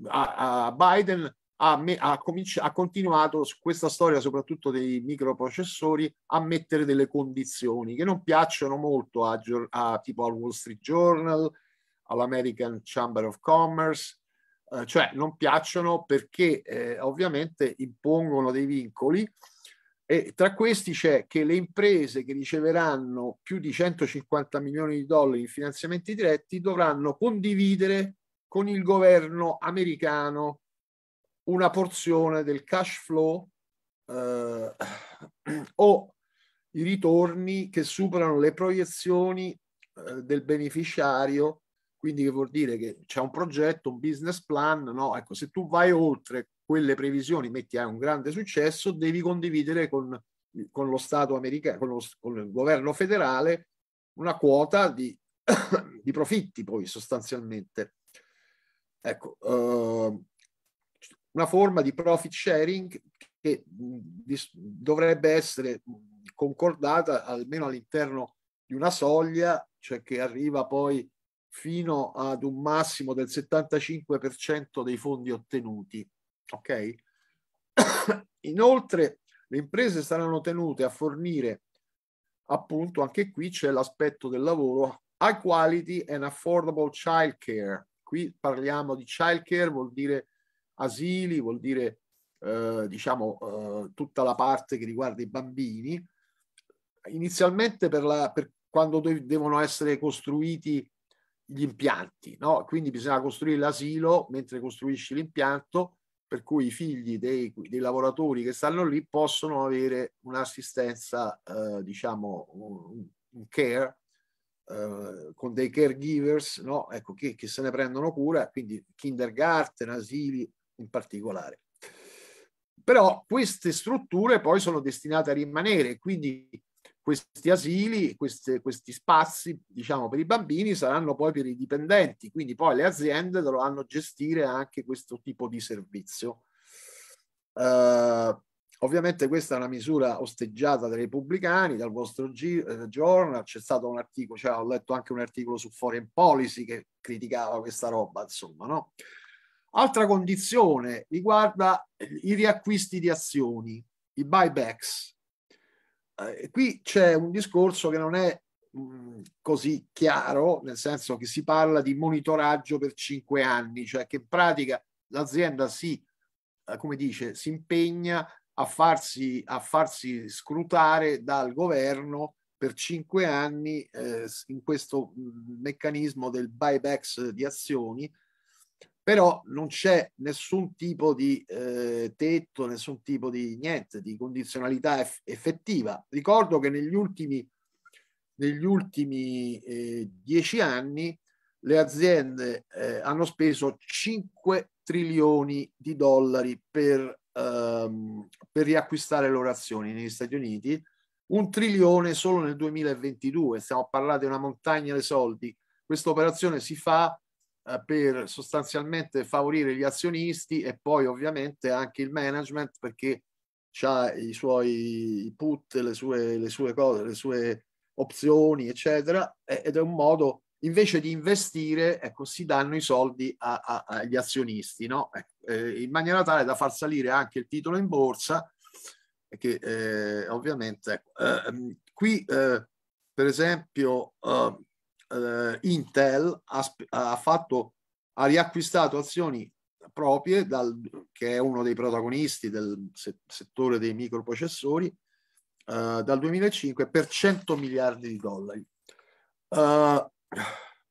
a, a Biden ha, me, ha, cominci- ha continuato questa storia, soprattutto dei microprocessori, a mettere delle condizioni che non piacciono molto a, a tipo al Wall Street Journal, all'American Chamber of Commerce, eh, cioè non piacciono perché eh, ovviamente impongono dei vincoli e tra questi c'è che le imprese che riceveranno più di 150 milioni di dollari in finanziamenti diretti dovranno condividere con il governo americano una porzione del cash flow eh, (clears throat) o i ritorni che superano le proiezioni eh, del beneficiario, quindi che vuol dire che c'è un progetto, un business plan, no? Ecco, se tu vai oltre quelle previsioni metti a un grande successo, devi condividere con, con lo Stato americano, con, lo, con il governo federale, una quota di, (coughs) di profitti poi sostanzialmente. Ecco, uh, una forma di profit sharing che dovrebbe essere concordata almeno all'interno di una soglia, cioè che arriva poi fino ad un massimo del 75% dei fondi ottenuti. Ok? (coughs) Inoltre le imprese saranno tenute a fornire, appunto, anche qui c'è l'aspetto del lavoro, high quality and affordable child care. Qui parliamo di child care, vuol dire asili, vuol dire eh, diciamo eh, tutta la parte che riguarda i bambini. Inizialmente per, la, per quando de- devono essere costruiti gli impianti, no? quindi bisogna costruire l'asilo mentre costruisci l'impianto per cui i figli dei, dei lavoratori che stanno lì possono avere un'assistenza, eh, diciamo, un, un care eh, con dei caregivers no? ecco, che, che se ne prendono cura, quindi kindergarten, asili in particolare. Però queste strutture poi sono destinate a rimanere, quindi questi asili, queste, questi spazi diciamo, per i bambini saranno poi per i dipendenti, quindi poi le aziende dovranno gestire anche questo tipo di servizio. Eh, ovviamente questa è una misura osteggiata dai repubblicani, dal vostro G- journal, eh, c'è stato un articolo, cioè, ho letto anche un articolo su Foreign Policy che criticava questa roba, insomma, no? Altra condizione riguarda i riacquisti di azioni, i buybacks. Eh, qui c'è un discorso che non è mm, così chiaro, nel senso che si parla di monitoraggio per cinque anni, cioè che in pratica l'azienda si, eh, come dice, si impegna a farsi, a farsi scrutare dal governo per cinque anni eh, in questo mm, meccanismo del buybacks di azioni però non c'è nessun tipo di eh, tetto, nessun tipo di niente, di condizionalità eff- effettiva. Ricordo che negli ultimi, negli ultimi eh, dieci anni le aziende eh, hanno speso 5 trilioni di dollari per, ehm, per riacquistare le loro azioni negli Stati Uniti, un trilione solo nel 2022, stiamo parlando di una montagna di soldi. Questa operazione si fa eh, per sostanzialmente favorire gli azionisti e poi ovviamente anche il management perché ha i suoi put, le sue, le sue cose, le sue opzioni, eccetera, ed è un modo invece di investire, ecco, si danno i soldi a, a, agli azionisti, no? Ecco, eh, in maniera tale da far salire anche il titolo in borsa, che eh, ovviamente, ecco, eh, ehm, qui eh, per esempio eh, eh, Intel ha, ha, fatto, ha riacquistato azioni proprie, dal, che è uno dei protagonisti del se, settore dei microprocessori, eh, dal 2005 per 100 miliardi di dollari. Eh,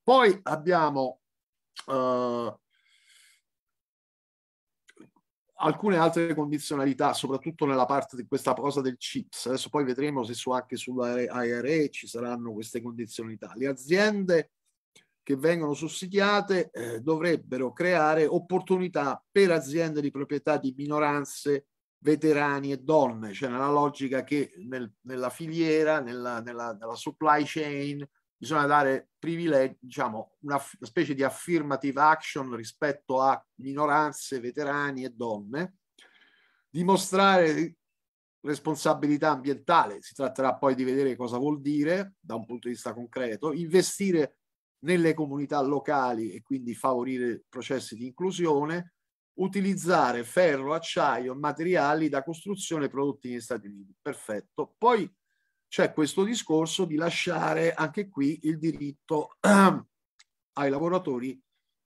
poi abbiamo eh, alcune altre condizionalità, soprattutto nella parte di questa cosa del CIPS. Adesso poi vedremo se su anche sull'ARE ci saranno queste condizionalità. Le aziende che vengono sussidiate eh, dovrebbero creare opportunità per aziende di proprietà di minoranze, veterani e donne, cioè nella logica che nel, nella filiera, nella, nella, nella supply chain, bisogna dare privilegio, diciamo, una, una specie di affirmative action rispetto a minoranze, veterani e donne, dimostrare responsabilità ambientale, si tratterà poi di vedere cosa vuol dire da un punto di vista concreto, investire nelle comunità locali e quindi favorire processi di inclusione, utilizzare ferro, acciaio, materiali da costruzione prodotti negli Stati Uniti. Perfetto. Poi c'è questo discorso di lasciare anche qui il diritto (clears throat) ai lavoratori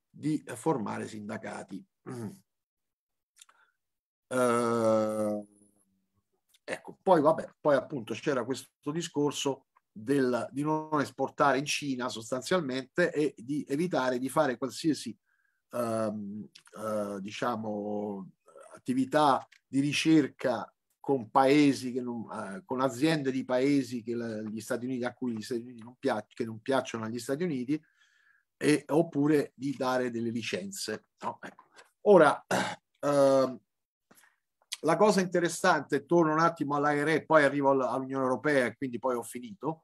di formare sindacati. Mm. Eh, ecco, poi vabbè, poi appunto c'era questo discorso del, di non esportare in Cina sostanzialmente e di evitare di fare qualsiasi eh, eh, diciamo attività di ricerca con paesi, che non, eh, con aziende di paesi che la, Uniti, a cui gli Stati Uniti non, piac- non piacciono agli Stati Uniti, e, oppure di dare delle licenze. No? Ecco. Ora, (clears throat) eh, la cosa interessante, torno un attimo all'ARE, poi arrivo all'Unione Europea e quindi poi ho finito,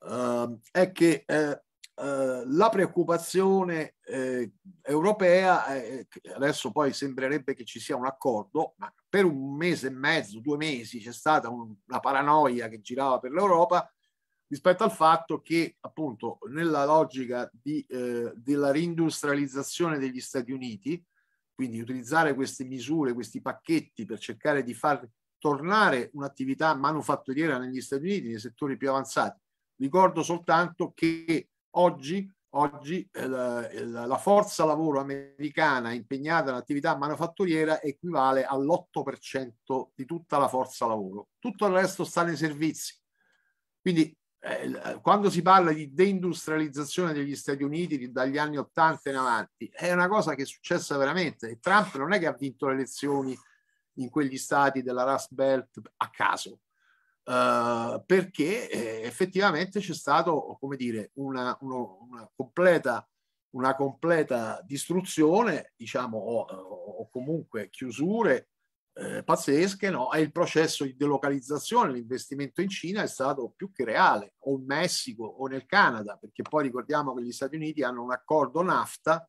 eh, è che eh, eh, la preoccupazione eh, europea, eh, adesso poi sembrerebbe che ci sia un accordo, ma per un mese e mezzo, due mesi c'è stata un, una paranoia che girava per l'Europa rispetto al fatto che appunto nella logica di, eh, della reindustrializzazione degli Stati Uniti, quindi utilizzare queste misure, questi pacchetti per cercare di far tornare un'attività manufatturiera negli Stati Uniti, nei settori più avanzati. Ricordo soltanto che Oggi, oggi eh, eh, la, la forza lavoro americana impegnata nell'attività manufatturiera equivale all'8% di tutta la forza lavoro. Tutto il resto sta nei servizi. Quindi eh, eh quando si parla di deindustrializzazione degli Stati Uniti dagli anni 80 in avanti, è una cosa che è successa veramente. E Trump non è che ha vinto le elezioni in quegli stati della Rust Belt a caso eh, perché eh, effettivamente c'è stata, come dire, una, uno, una, completa, una completa distruzione, diciamo, o, eh, o comunque chiusure eh, pazzesche, no? E il processo di delocalizzazione, l'investimento in Cina è stato più che reale, o in Messico o nel Canada, perché poi ricordiamo che gli Stati Uniti hanno un accordo NAFTA,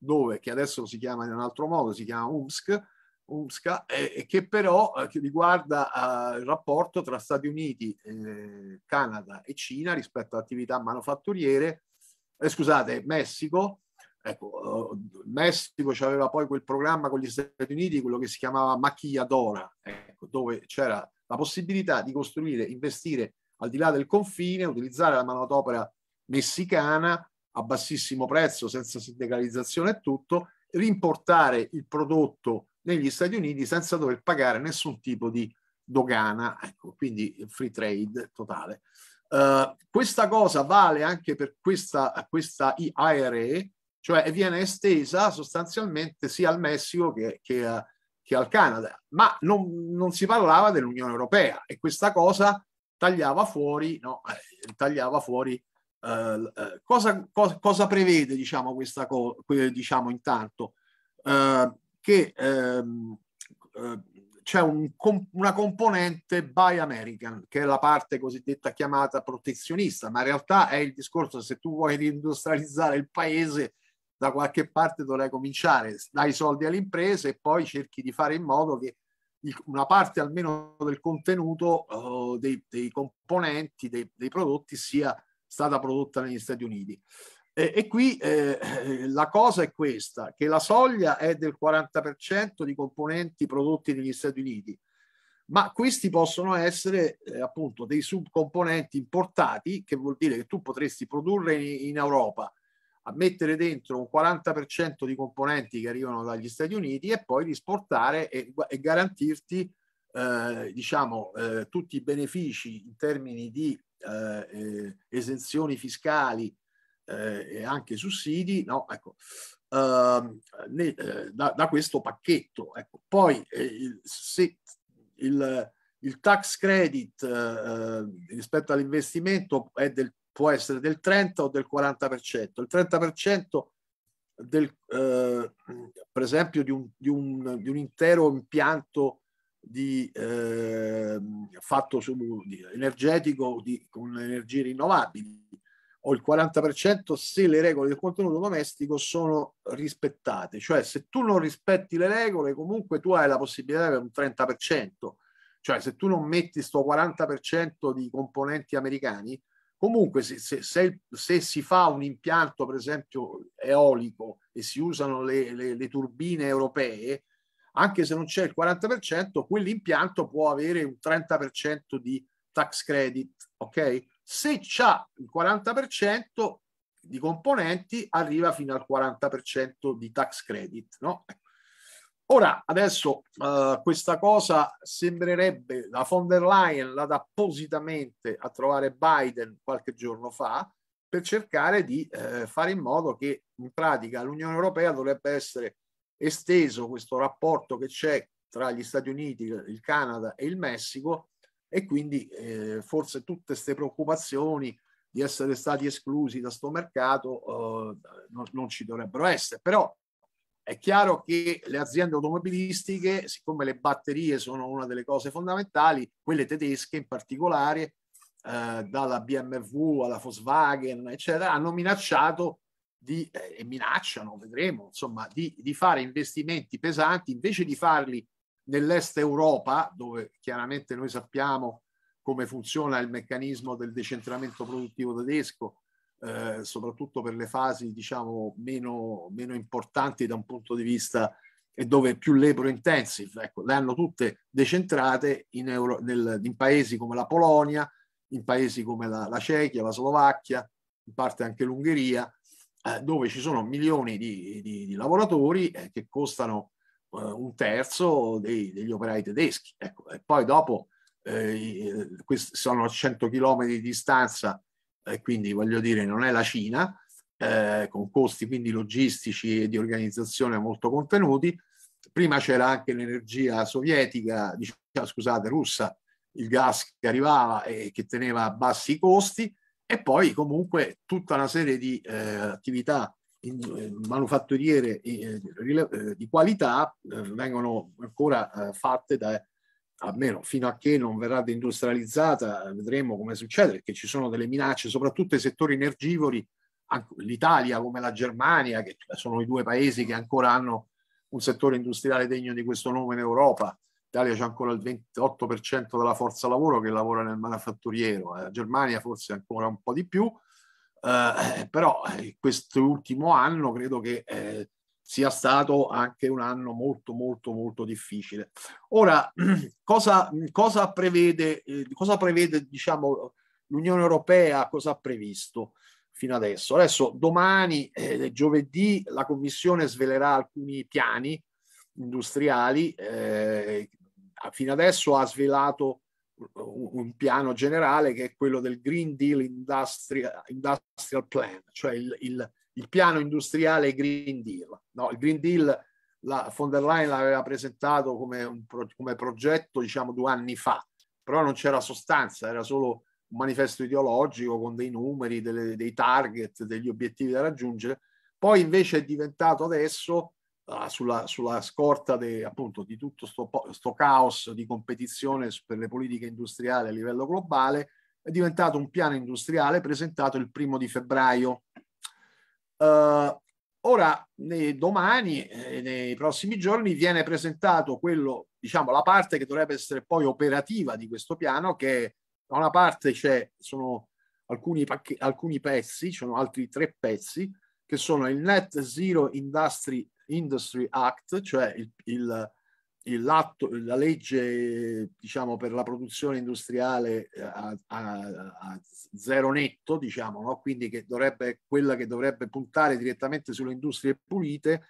dove, che adesso si chiama in un altro modo, si chiama UMSC, USCA, eh, che però eh, che riguarda eh, il rapporto tra Stati Uniti, eh, Canada e Cina rispetto a attività manufatturiere, eh, scusate, Messico. Ecco, il eh, Messico aveva poi quel programma con gli Stati Uniti, quello che si chiamava Machiadora, ecco, dove c'era la possibilità di costruire, investire al di là del confine, utilizzare la manodopera messicana a bassissimo prezzo, senza sindacalizzazione e tutto, rimportare il prodotto negli Stati Uniti senza dover pagare nessun tipo di dogana, ecco, quindi free trade totale. Uh, questa cosa vale anche per questa, questa IRE, cioè viene estesa sostanzialmente sia al Messico che, che, uh, che al Canada, ma non, non, si parlava dell'Unione Europea e questa cosa tagliava fuori, no, eh, tagliava fuori Uh, cosa, cosa, cosa, prevede diciamo, questa cosa diciamo, intanto? Uh, che ehm, eh, c'è un, una componente buy American, che è la parte cosiddetta chiamata protezionista, ma in realtà è il discorso se tu vuoi industrializzare il paese da qualche parte dovrai cominciare, dai soldi alle imprese e poi cerchi di fare in modo che una parte almeno del contenuto uh, dei, dei, componenti, dei, dei prodotti sia stata prodotta negli Stati Uniti. E, e qui eh, la cosa è questa, che la soglia è del 40% di componenti prodotti negli Stati Uniti, ma questi possono essere eh, appunto dei subcomponenti importati, che vuol dire che tu potresti produrre in, in Europa, a mettere dentro un 40% di componenti che arrivano dagli Stati Uniti e poi esportare e, e garantirti eh, diciamo, eh, tutti i benefici in termini di eh, eh, esenzioni fiscali eh, e anche sussidi, no? ecco, ehm, ne, eh, da, da, questo pacchetto. Ecco. Poi eh, il, se il, il tax credit eh, rispetto all'investimento del, può essere del 30 o del 40%. Il 30% del, eh, per esempio di un, di, un, di un, intero impianto di, eh, fatto su, di energetico con energie rinnovabili o il 40% se le regole del contenuto domestico sono rispettate, cioè se tu non rispetti le regole comunque tu hai la possibilità di avere un 30%, cioè se tu non metti sto 40% di componenti americani, comunque se, se, se, se, si fa un impianto per esempio eolico e si usano le, le, le turbine europee, anche se non c'è il 40%, quell'impianto può avere un 30% di tax credit, ok? Se c'ha il 40% di componenti, arriva fino al 40% di tax credit. No? Ora, adesso eh, questa cosa sembrerebbe, la von der Leyen l'ha appositamente a trovare Biden qualche giorno fa per cercare di eh, fare in modo che in pratica l'Unione Europea dovrebbe essere esteso questo rapporto che c'è tra gli Stati Uniti, il Canada e il Messico e quindi eh, forse tutte queste preoccupazioni di essere stati esclusi da sto mercato eh, non, non, ci dovrebbero essere. Però è chiaro che le aziende automobilistiche, siccome le batterie sono una delle cose fondamentali, quelle tedesche in particolare, eh, dalla BMW alla Volkswagen, eccetera, hanno minacciato di, eh, e minacciano, vedremo, insomma, di, di fare investimenti pesanti, invece di farli nell'est Europa, dove chiaramente noi sappiamo come funziona il meccanismo del decentramento produttivo tedesco, eh, soprattutto per le fasi diciamo meno, meno, importanti da un punto di vista e dove più labor intensive, ecco, le hanno tutte decentrate in, Euro, nel, in paesi come la Polonia, in paesi come la, la Cechia, la Slovacchia, in parte anche l'Ungheria, eh, dove ci sono milioni di, di, di lavoratori eh, che costano eh, un terzo dei, degli operai tedeschi. Ecco, e poi dopo eh, eh sono a 100 km di distanza, eh, quindi voglio dire non è la Cina, eh, con costi quindi logistici e di organizzazione molto contenuti. Prima c'era anche l'energia sovietica, diciamo, scusate, russa, il gas che arrivava e che teneva a bassi costi e poi comunque tutta una serie di eh, attività eh, manufatturiere eh, eh, di qualità vengono ancora fatte da, almeno fino a che non verrà deindustrializzata, vedremo come succede, perché ci sono delle minacce, soprattutto ai settori energivori, l'Italia come la Germania, che sono i due paesi che ancora hanno un settore industriale degno di questo nome in Europa. L'Italia c'è ancora il 28% della forza lavoro che lavora nel manufatturiero, la Germania forse ancora un po' di più, eh, però eh, quest'ultimo anno credo che eh, sia stato anche un anno molto molto molto difficile. Ora, (clears throat) cosa, cosa prevede, eh, cosa prevede diciamo, l'Unione Europea, cosa ha previsto fino adesso? Adesso domani, eh, giovedì, la Commissione svelerà alcuni piani industriali. Eh, fino adesso ha svelato un piano generale che è quello del Green Deal Industrial, Industrial Plan, cioè il, il, il, piano industriale Green Deal. No, il Green Deal la von der Leyen l'aveva presentato come, un pro, come progetto diciamo due anni fa, però non c'era sostanza, era solo un manifesto ideologico con dei numeri, delle, dei target, degli obiettivi da raggiungere. Poi invece è diventato adesso Ah, sulla, sulla, scorta de, appunto di tutto questo caos di competizione per le politiche industriali a livello globale, è diventato un piano industriale presentato il primo di febbraio. Uh, ora, nei, domani e eh, nei prossimi giorni viene presentato quello, diciamo, la parte che dovrebbe essere poi operativa di questo piano, che da una parte c'è, sono alcuni, pacche, alcuni pezzi, ci sono altri tre pezzi, che sono il Net Zero Industry Industry Act, cioè il, il, il lato, la legge diciamo, per la produzione industriale eh, a, a, a zero netto, diciamo, no? quindi che dovrebbe, quella che dovrebbe puntare direttamente sulle industrie pulite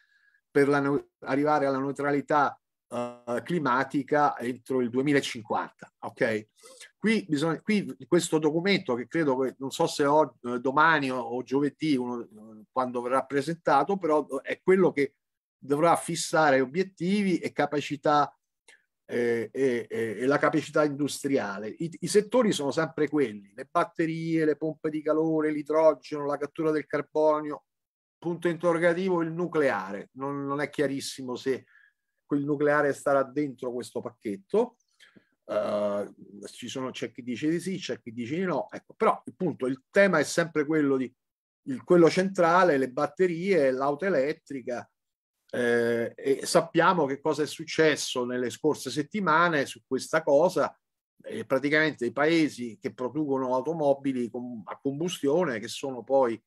per la, arrivare alla neutralità Uh, climatica entro il 2050. Ok, qui, bisogna, qui questo documento che credo che non so se ho, eh, domani o, o giovedì uno, quando verrà presentato, però è quello che dovrà fissare obiettivi e capacità eh, e, e, la capacità industriale. I, I, settori sono sempre quelli, le batterie, le pompe di calore, l'idrogeno, la cattura del carbonio, punto interrogativo il nucleare. Non, non è chiarissimo se quel nucleare starà dentro questo pacchetto. Uh, sono, c'è chi dice di sì, c'è chi dice di no, ecco, però il punto, il tema è sempre quello di il, quello centrale, le batterie, l'auto elettrica, eh, e sappiamo che cosa è successo nelle scorse settimane su questa cosa. Eh, praticamente i paesi che producono automobili com- a combustione, che sono poi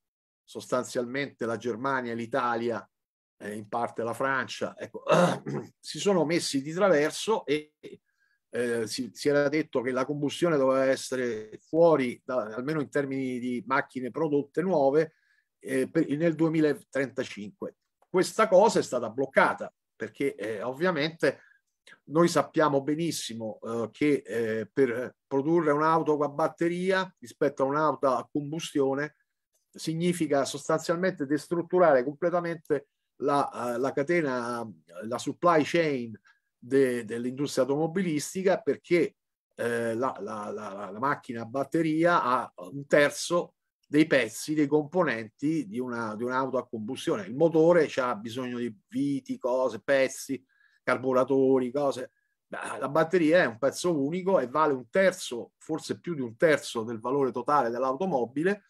sostanzialmente la Germania, l'Italia, eh, in parte la Francia, ecco, (clears throat) si sono messi di traverso e eh, si, si, era detto che la combustione doveva essere fuori, da, almeno in termini di macchine prodotte nuove, eh, per, nel 2035. Questa cosa è stata bloccata perché eh, ovviamente noi sappiamo benissimo eh, che eh, per produrre un'auto a batteria rispetto a un'auto a combustione significa sostanzialmente destrutturare completamente la, eh, la catena, la supply chain de, dell'industria automobilistica perché eh, la, la, la, macchina a batteria ha un terzo dei pezzi, dei componenti di, una, di un'auto a combustione. Il motore ha bisogno di viti, cose, pezzi, carburatori, cose. La batteria è un pezzo unico e vale un terzo, forse più di un terzo del valore totale dell'automobile.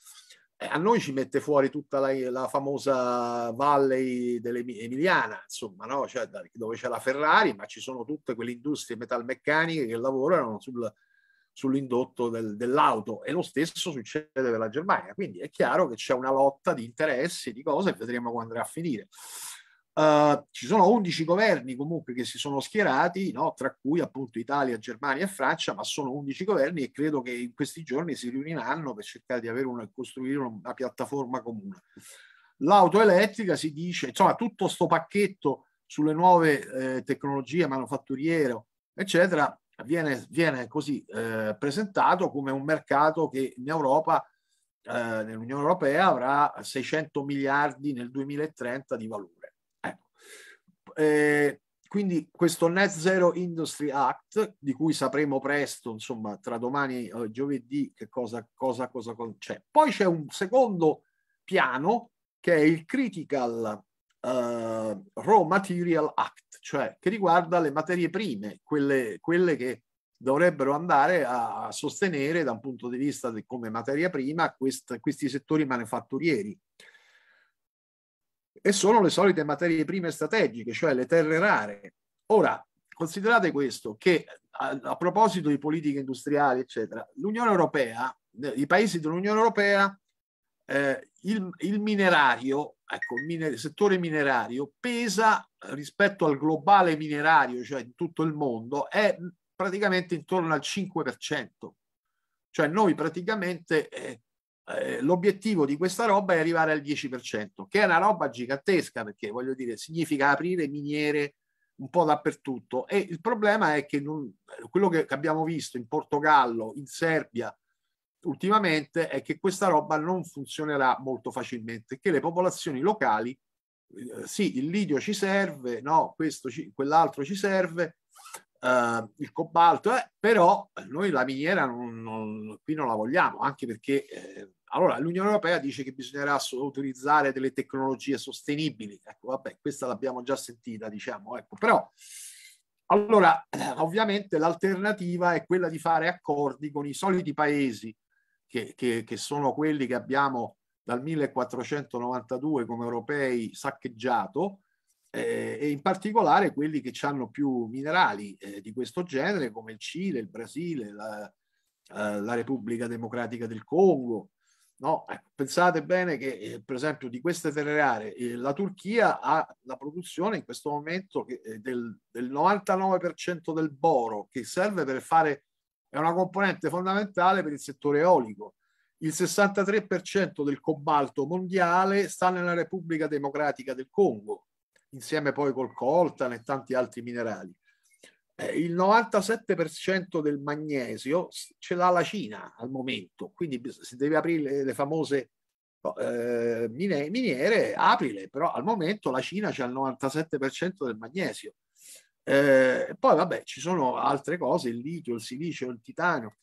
Eh, a noi ci mette fuori tutta la, la famosa Valley dell'Emiliana, insomma, no? cioè, dove c'è la Ferrari, ma ci sono tutte quelle industrie metalmeccaniche che lavorano sul, sull'indotto del, dell'auto e lo stesso succede per la Germania. Quindi è chiaro che c'è una lotta di interessi, di cose vedremo come andrà a finire. Uh, ci sono 11 governi comunque che si sono schierati, no? tra cui appunto Italia, Germania e Francia, ma sono 11 governi e credo che in questi giorni si riuniranno per cercare di avere una, costruire una piattaforma comune. L'auto elettrica si dice, insomma, tutto questo pacchetto sulle nuove eh, tecnologie manufatturiere, eccetera, viene, viene così eh, presentato come un mercato che in Europa, eh, nell'Unione Europea, avrà 600 miliardi nel 2030 di valore. Ecco. Eh, quindi questo Net Zero Industry Act, di cui sapremo presto, insomma, tra domani e eh, giovedì, che cosa, cosa, cosa, cosa c'è. Poi c'è un secondo piano che è il Critical uh, Raw Material Act, cioè che riguarda le materie prime, quelle, quelle che dovrebbero andare a, sostenere da un punto di vista di, come materia prima quest, questi settori manufatturieri. E sono le solite materie prime strategiche, cioè le terre rare. Ora, considerate questo, che a, a proposito di politiche industriali, eccetera, l'Unione Europea, i paesi dell'Unione Europea eh, il, il, minerario, ecco, il, miner- il settore minerario pesa rispetto al globale minerario, cioè in tutto il mondo, è praticamente intorno al 5%. Cioè noi praticamente eh, eh, l'obiettivo di questa roba è arrivare al 10%, che è una roba gigantesca perché voglio dire significa aprire miniere un po' dappertutto e il problema è che non, quello che abbiamo visto in Portogallo, in Serbia, ultimamente è che questa roba non funzionerà molto facilmente, che le popolazioni locali, eh, sì, il lidio ci serve, no, questo ci, quell'altro ci serve, eh, il cobalto, eh, però noi la miniera non, non, qui non la vogliamo, anche perché eh, allora l'Unione Europea dice che bisognerà utilizzare delle tecnologie sostenibili, ecco, vabbè, questa l'abbiamo già sentita, diciamo, ecco, però... Allora, eh, ovviamente l'alternativa è quella di fare accordi con i soliti paesi che, che, che sono quelli che abbiamo dal 1492 come europei saccheggiato, eh, e in particolare quelli che hanno più minerali eh, di questo genere, come il Cile, il Brasile, la, eh, la Repubblica Democratica del Congo. No? Ecco, pensate bene che, eh, per esempio, di queste terre rare, eh, la Turchia ha la produzione in questo momento che, eh, del, del 99% del boro che serve per fare è una componente fondamentale per il settore eolico. Il 63% del cobalto mondiale sta nella Repubblica Democratica del Congo, insieme poi col coltan e tanti altri minerali. Eh, il 97% del magnesio ce l'ha la Cina al momento, quindi se devi aprire le, le famose eh, miniere, aprile, però al momento la Cina c'ha il 97% del magnesio. Eh, poi vabbè, ci sono altre cose, il litio, il silicio, il titanio.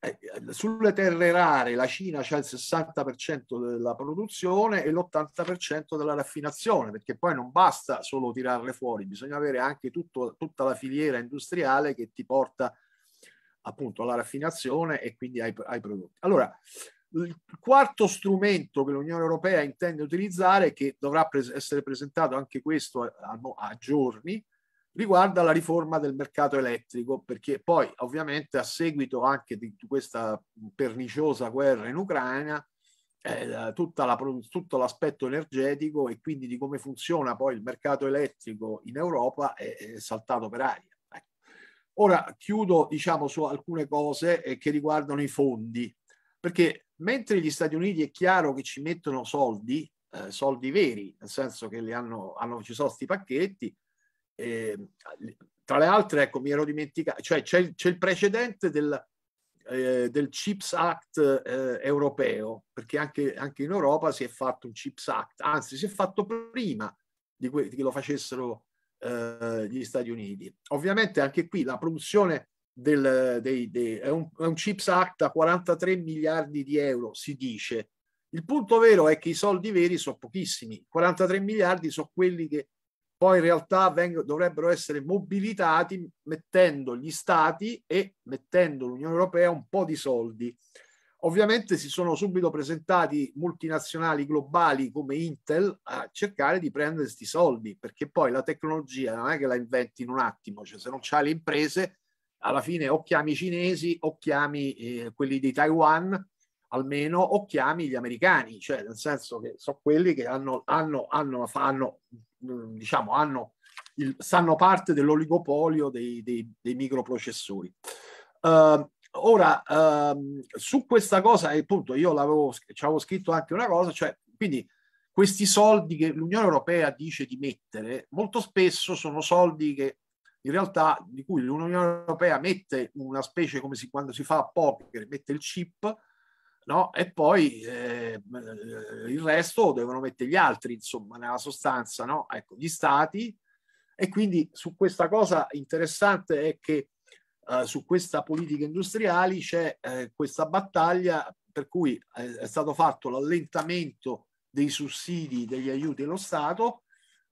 Eh, eh sulle terre rare la Cina ha il 60% della produzione e l'80% della raffinazione, perché poi non basta solo tirarle fuori, bisogna avere anche tutto, tutta la filiera industriale che ti porta appunto alla raffinazione e quindi ai, ai prodotti. Allora, il quarto strumento che l'Unione Europea intende utilizzare, che dovrà pres- essere presentato anche questo a, a, a giorni, riguarda la riforma del mercato elettrico, perché poi ovviamente a seguito anche di questa perniciosa guerra in Ucraina, eh, la, tutto l'aspetto energetico e quindi di come funziona poi il mercato elettrico in Europa è, è saltato per aria. Ecco. Ora chiudo diciamo su alcune cose eh, che riguardano i fondi, perché mentre gli Stati Uniti è chiaro che ci mettono soldi, eh, soldi veri, nel senso che hanno, hanno, ci sono questi pacchetti, eh, tra le altre, ecco, mi ero dimenticato, cioè c'è il, c'è il precedente del, eh, del CHIPS Act eh, europeo, perché anche, anche, in Europa si è fatto un CIPS Act, anzi si è fatto prima di, que- che lo facessero eh, gli Stati Uniti. Ovviamente anche qui la produzione del, dei, dei, è, un, è un CHIPS Act a 43 miliardi di euro, si dice. Il punto vero è che i soldi veri sono pochissimi, 43 miliardi sono quelli che poi in realtà veng- dovrebbero essere mobilitati mettendo gli stati e mettendo l'Unione Europea un po' di soldi. Ovviamente si sono subito presentati multinazionali globali come Intel a cercare di prendere questi soldi, perché poi la tecnologia non è che la inventi in un attimo, cioè se non c'hai le imprese, alla fine o chiami i cinesi o chiami eh, quelli di Taiwan, almeno o chiami gli americani, cioè nel senso che sono quelli che hanno, hanno, hanno, hanno Mm, diciamo, hanno il, sanno parte dell'oligopolio dei, dei, dei microprocessori. Uh, ora, uh, su questa cosa, appunto, io l'avevo, ci avevo scritto anche una cosa, cioè, quindi questi soldi che l'Unione Europea dice di mettere, molto spesso sono soldi che in realtà di cui l'Unione Europea mette una specie come si, quando si fa a poker, mette il chip, no? E poi eh, il resto devono mettere gli altri, insomma, nella sostanza, no? Ecco, gli stati. E quindi su questa cosa interessante è che eh, su questa politica industriale c'è eh, questa battaglia per cui è, è stato fatto l'allentamento dei sussidi, degli aiuti dello Stato,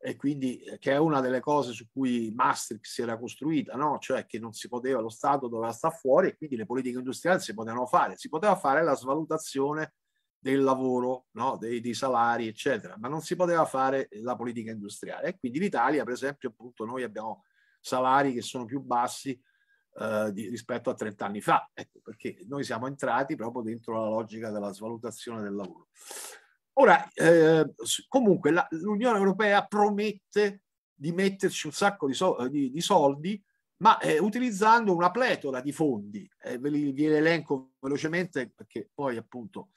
e quindi eh, che è una delle cose su cui Maastricht si era costruita, no? cioè che non si poteva, lo Stato doveva stare fuori e quindi le politiche industriali si potevano fare, si poteva fare la svalutazione del lavoro, no? dei, dei, salari, eccetera, ma non si poteva fare la politica industriale. E quindi l'Italia, per esempio, appunto noi abbiamo salari che sono più bassi eh, di, rispetto a 30 anni fa, ecco, perché noi siamo entrati proprio dentro la logica della svalutazione del lavoro. Ora, eh, comunque, la, l'Unione Europea promette di metterci un sacco di, so, eh, di, di soldi, ma eh, utilizzando una pletora di fondi. Eh, ve, li, li elenco velocemente perché poi appunto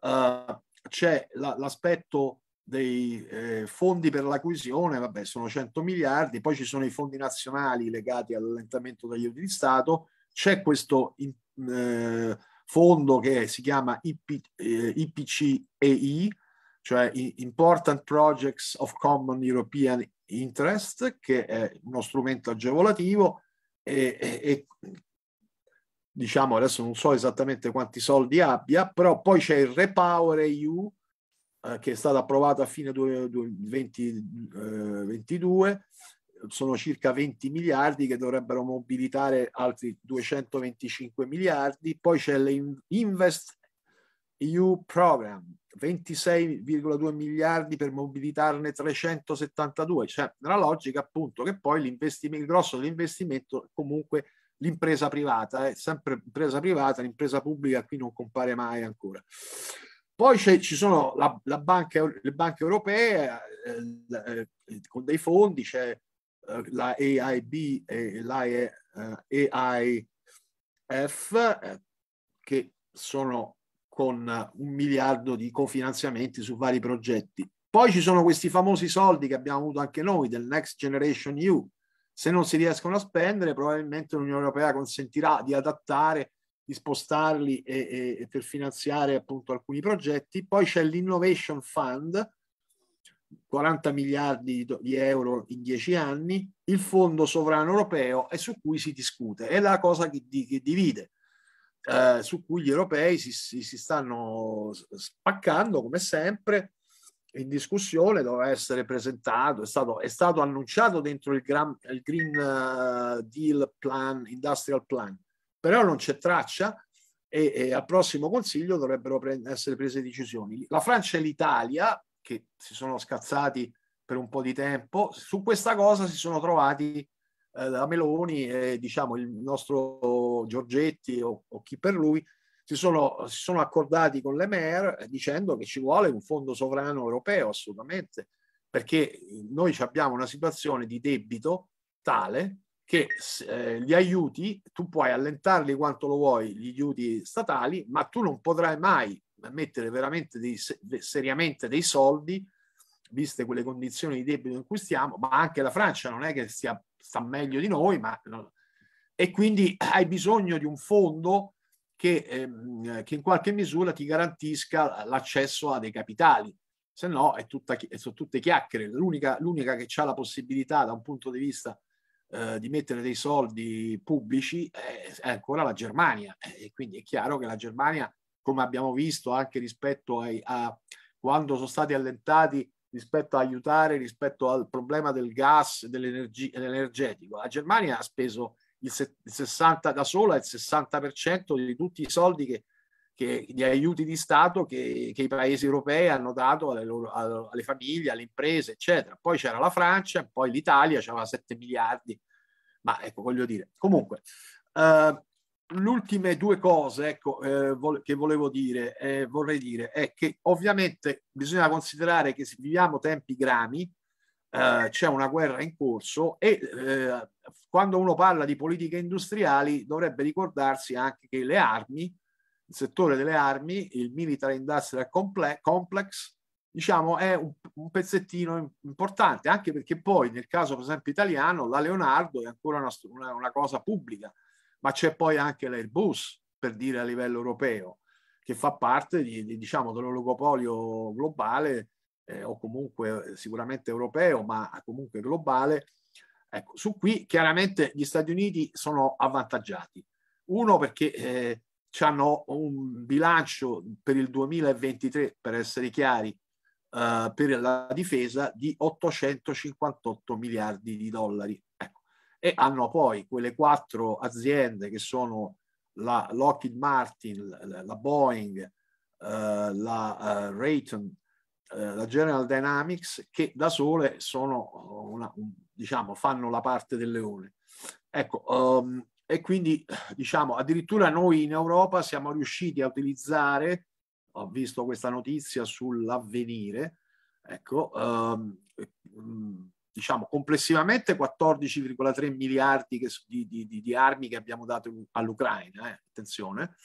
eh, c'è la, l'aspetto dei eh, fondi per la coesione, vabbè sono 100 miliardi, poi ci sono i fondi nazionali legati all'allentamento degli aiuti di Stato, c'è questo... In, eh, fondo che si chiama IP, eh, IPCEI, cioè Important Projects of Common European Interest, che è uno strumento agevolativo e, e, e diciamo adesso non so esattamente quanti soldi abbia, però poi c'è il Repower EU eh, che è stato approvato a fine 2022 sono circa 20 miliardi che dovrebbero mobilitare altri 225 miliardi, poi c'è l'Invest EU Program, 26,2 miliardi per mobilitarne 372, cioè nella logica appunto che poi l'investimento, il grosso dell'investimento è comunque l'impresa privata, è eh, sempre impresa privata, l'impresa pubblica qui non compare mai ancora. Poi ci sono la, la banca, le banche europee eh, eh, eh, con dei fondi, c'è la AIB e l'AIF eh, eh, che sono con un miliardo di cofinanziamenti su vari progetti. Poi ci sono questi famosi soldi che abbiamo avuto anche noi del Next Generation EU. Se non si riescono a spendere, probabilmente l'Unione Europea consentirà di adattare, di spostarli e, e, e per finanziare appunto alcuni progetti. Poi c'è l'Innovation Fund, 40 miliardi di euro in dieci anni, il fondo sovrano europeo è su cui si discute, è la cosa che, di, che divide, eh, su cui gli europei si, si, si, stanno spaccando come sempre, in discussione, doveva essere presentato, è stato, è stato annunciato dentro il, gran, il Green uh, Deal Plan, Industrial Plan, però non c'è traccia e, e al prossimo Consiglio dovrebbero pre- essere prese decisioni. La Francia e l'Italia che si sono scazzati per un po' di tempo. Su questa cosa si sono trovati eh, la Meloni e diciamo il nostro Giorgetti o, o chi per lui si sono, si sono accordati con le mer eh, dicendo che ci vuole un fondo sovrano europeo assolutamente perché noi abbiamo una situazione di debito tale che eh, gli aiuti tu puoi allentarli quanto lo vuoi, gli aiuti statali, ma tu non potrai mai mettere veramente dei, seriamente dei soldi, viste quelle condizioni di debito in cui stiamo, ma anche la Francia non è che stia, sta meglio di noi, ma, e quindi (clears throat) hai bisogno di un fondo che, ehm, che in qualche misura ti garantisca l'accesso a dei capitali se no è tutta, sono tutte chiacchiere. L'unica, l'unica, che ha la possibilità da un punto di vista eh, di mettere dei soldi pubblici è, è, ancora la Germania e quindi è chiaro che la Germania come abbiamo visto anche rispetto ai, a quando sono stati allentati rispetto a aiutare rispetto al problema del gas e dell'energetico. La Germania ha speso il 60 da sola il 60% di tutti i soldi che, che, di aiuti di Stato che, che i paesi europei hanno dato alle, loro, alle, famiglie, alle imprese, eccetera. Poi c'era la Francia, poi l'Italia, c'era 7 miliardi. Ma ecco, voglio dire, comunque, eh, l'ultime due cose ecco, eh, vo- che volevo dire, eh, vorrei dire è che ovviamente bisogna considerare che se viviamo tempi grami, eh, c'è una guerra in corso e eh, quando uno parla di politiche industriali dovrebbe ricordarsi anche che le armi, il settore delle armi, il military industrial complex, diciamo è un, un pezzettino importante, anche perché poi nel caso per esempio italiano la Leonardo è ancora una, una, una cosa pubblica ma c'è poi anche l'Airbus, per dire a livello europeo, che fa parte di, di, diciamo, dell'oligopolio globale eh, o comunque eh, sicuramente europeo, ma comunque globale. Ecco, su qui chiaramente gli Stati Uniti sono avvantaggiati. Uno perché eh, hanno un bilancio per il 2023, per essere chiari, eh, per la difesa di 858 miliardi di dollari e hanno poi quelle quattro aziende che sono la Lockheed Martin, la Boeing, eh, la eh, Raytheon, eh, la General Dynamics, che da sole sono eh, una, un, diciamo, fanno la parte del leone. Ecco, um, e quindi diciamo addirittura noi in Europa siamo riusciti a utilizzare, ho visto questa notizia sull'avvenire, ecco, um, diciamo complessivamente 14,3 miliardi che, di, di, di, armi che abbiamo dato all'Ucraina, eh, attenzione,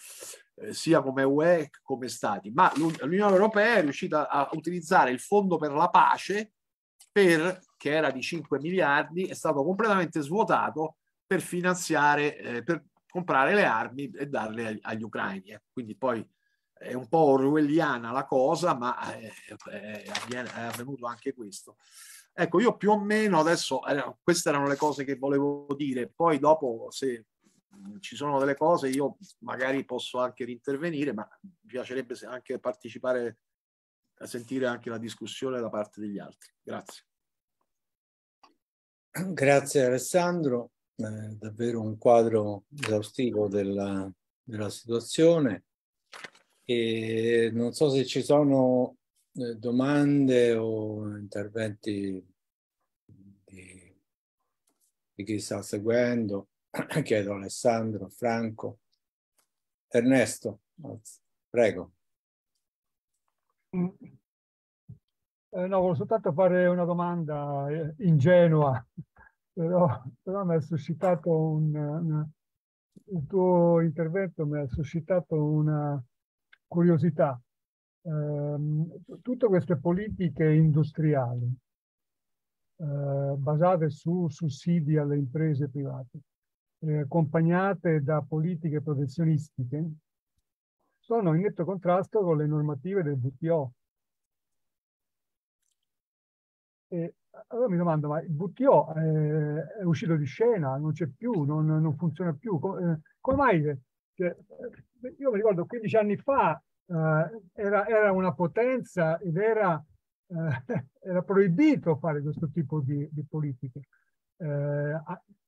eh, sia come UE che come Stati, ma l'Unione Europea è riuscita a utilizzare il fondo per la pace per, che era di 5 miliardi, è stato completamente svuotato per finanziare, eh, per comprare le armi e darle agli, agli ucraini. Eh. Quindi poi è un po' orwelliana la cosa, ma è, eh, è, eh, è avvenuto anche questo. Ecco, io più o meno adesso, eh, queste erano le cose che volevo dire, poi dopo se ci sono delle cose io magari posso anche rintervenire, ma mi piacerebbe anche partecipare a sentire anche la discussione da parte degli altri. Grazie. (clears throat) Grazie Alessandro, eh, davvero un quadro esaustivo della, della situazione. E non so se ci sono eh, domande o interventi di, di chi sta seguendo, (clears throat) chiedo Alessandro, Franco, Ernesto, prego. Mm. Eh, no, volevo soltanto fare una domanda eh, ingenua, (laughs) però, però mi ha suscitato un, una, il tuo intervento mi ha suscitato una curiosità. Ehm, tutte queste politiche industriali eh, basate su sussidi alle imprese private, eh, accompagnate da politiche protezionistiche, sono in netto contrasto con le normative del WTO. E allora mi domando, ma il WTO è, eh, è uscito di scena, non c'è più, non, non, funziona più. Come, eh, come mai? Eh, cioè, eh, io mi ricordo 15 anni fa uh, era, era, una potenza ed era, uh, (laughs) era, proibito fare questo tipo di, di politiche. Uh,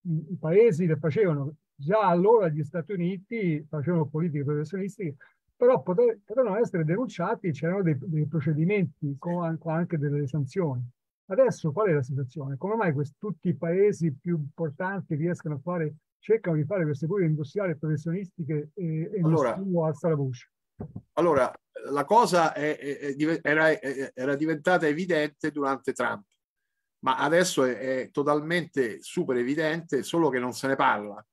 i, i, paesi le facevano, già allora gli Stati Uniti facevano politiche professionistiche, però potevano essere denunciati, e c'erano dei, dei, procedimenti con anche delle sanzioni. Adesso qual è la situazione? Come mai questi, tutti i paesi più importanti riescono a fare, cercano di fare queste cure industriali professionistiche e, e allora, nessuno alza la voce? Allora, la cosa è, è, è, era, era, diventata evidente durante Trump, ma adesso è, totalmente super evidente, solo che non se ne parla.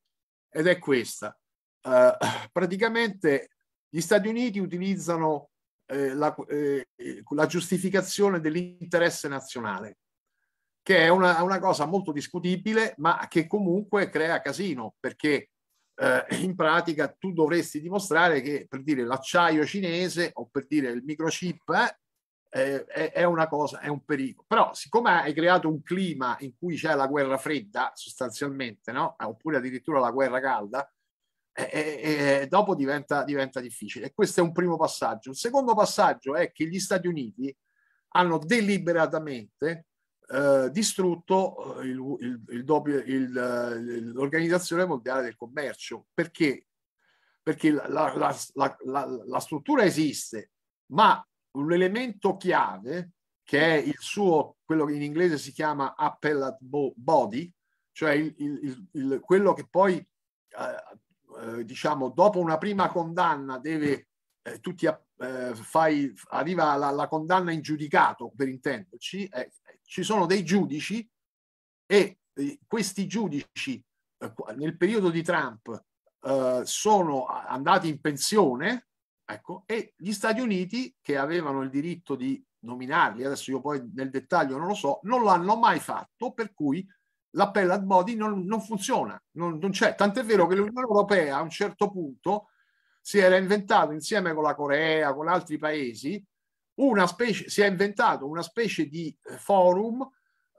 Ed è questa. Uh, praticamente gli Stati Uniti utilizzano eh, la, eh, la, giustificazione dell'interesse nazionale, che è una, una cosa molto discutibile, ma che comunque crea casino, perché eh, in pratica tu dovresti dimostrare che per dire l'acciaio cinese o per dire il microchip eh, eh, è, una cosa, è un pericolo. Però, siccome hai creato un clima in cui c'è la guerra fredda, sostanzialmente, no? Eh, oppure addirittura la guerra calda, eh, eh, eh, dopo diventa, diventa difficile. E questo è un primo passaggio. Il secondo passaggio è che gli Stati Uniti hanno deliberatamente eh, distrutto eh, l'Organizzazione Mondiale del Commercio. Perché? Perché la, la, la, la struttura esiste, ma un elemento chiave che è il suo, quello che in inglese si chiama appellate body, cioè il, il, il, quello che poi, eh, eh, diciamo, dopo una prima condanna deve, eh, tutti, eh, fai, arriva la, la, condanna in giudicato, per intenderci, ci sono dei giudici e eh, questi giudici eh, nel periodo di Trump eh, sono andati in pensione ecco, e gli Stati Uniti che avevano il diritto di nominarli, adesso io poi nel dettaglio non lo so, non l'hanno mai fatto per cui l'appellate body non, non funziona, non, non, c'è. Tant'è vero che l'Unione Europea a un certo punto si era inventato insieme con la Corea, con altri paesi, una specie, si è inventato una specie di eh, forum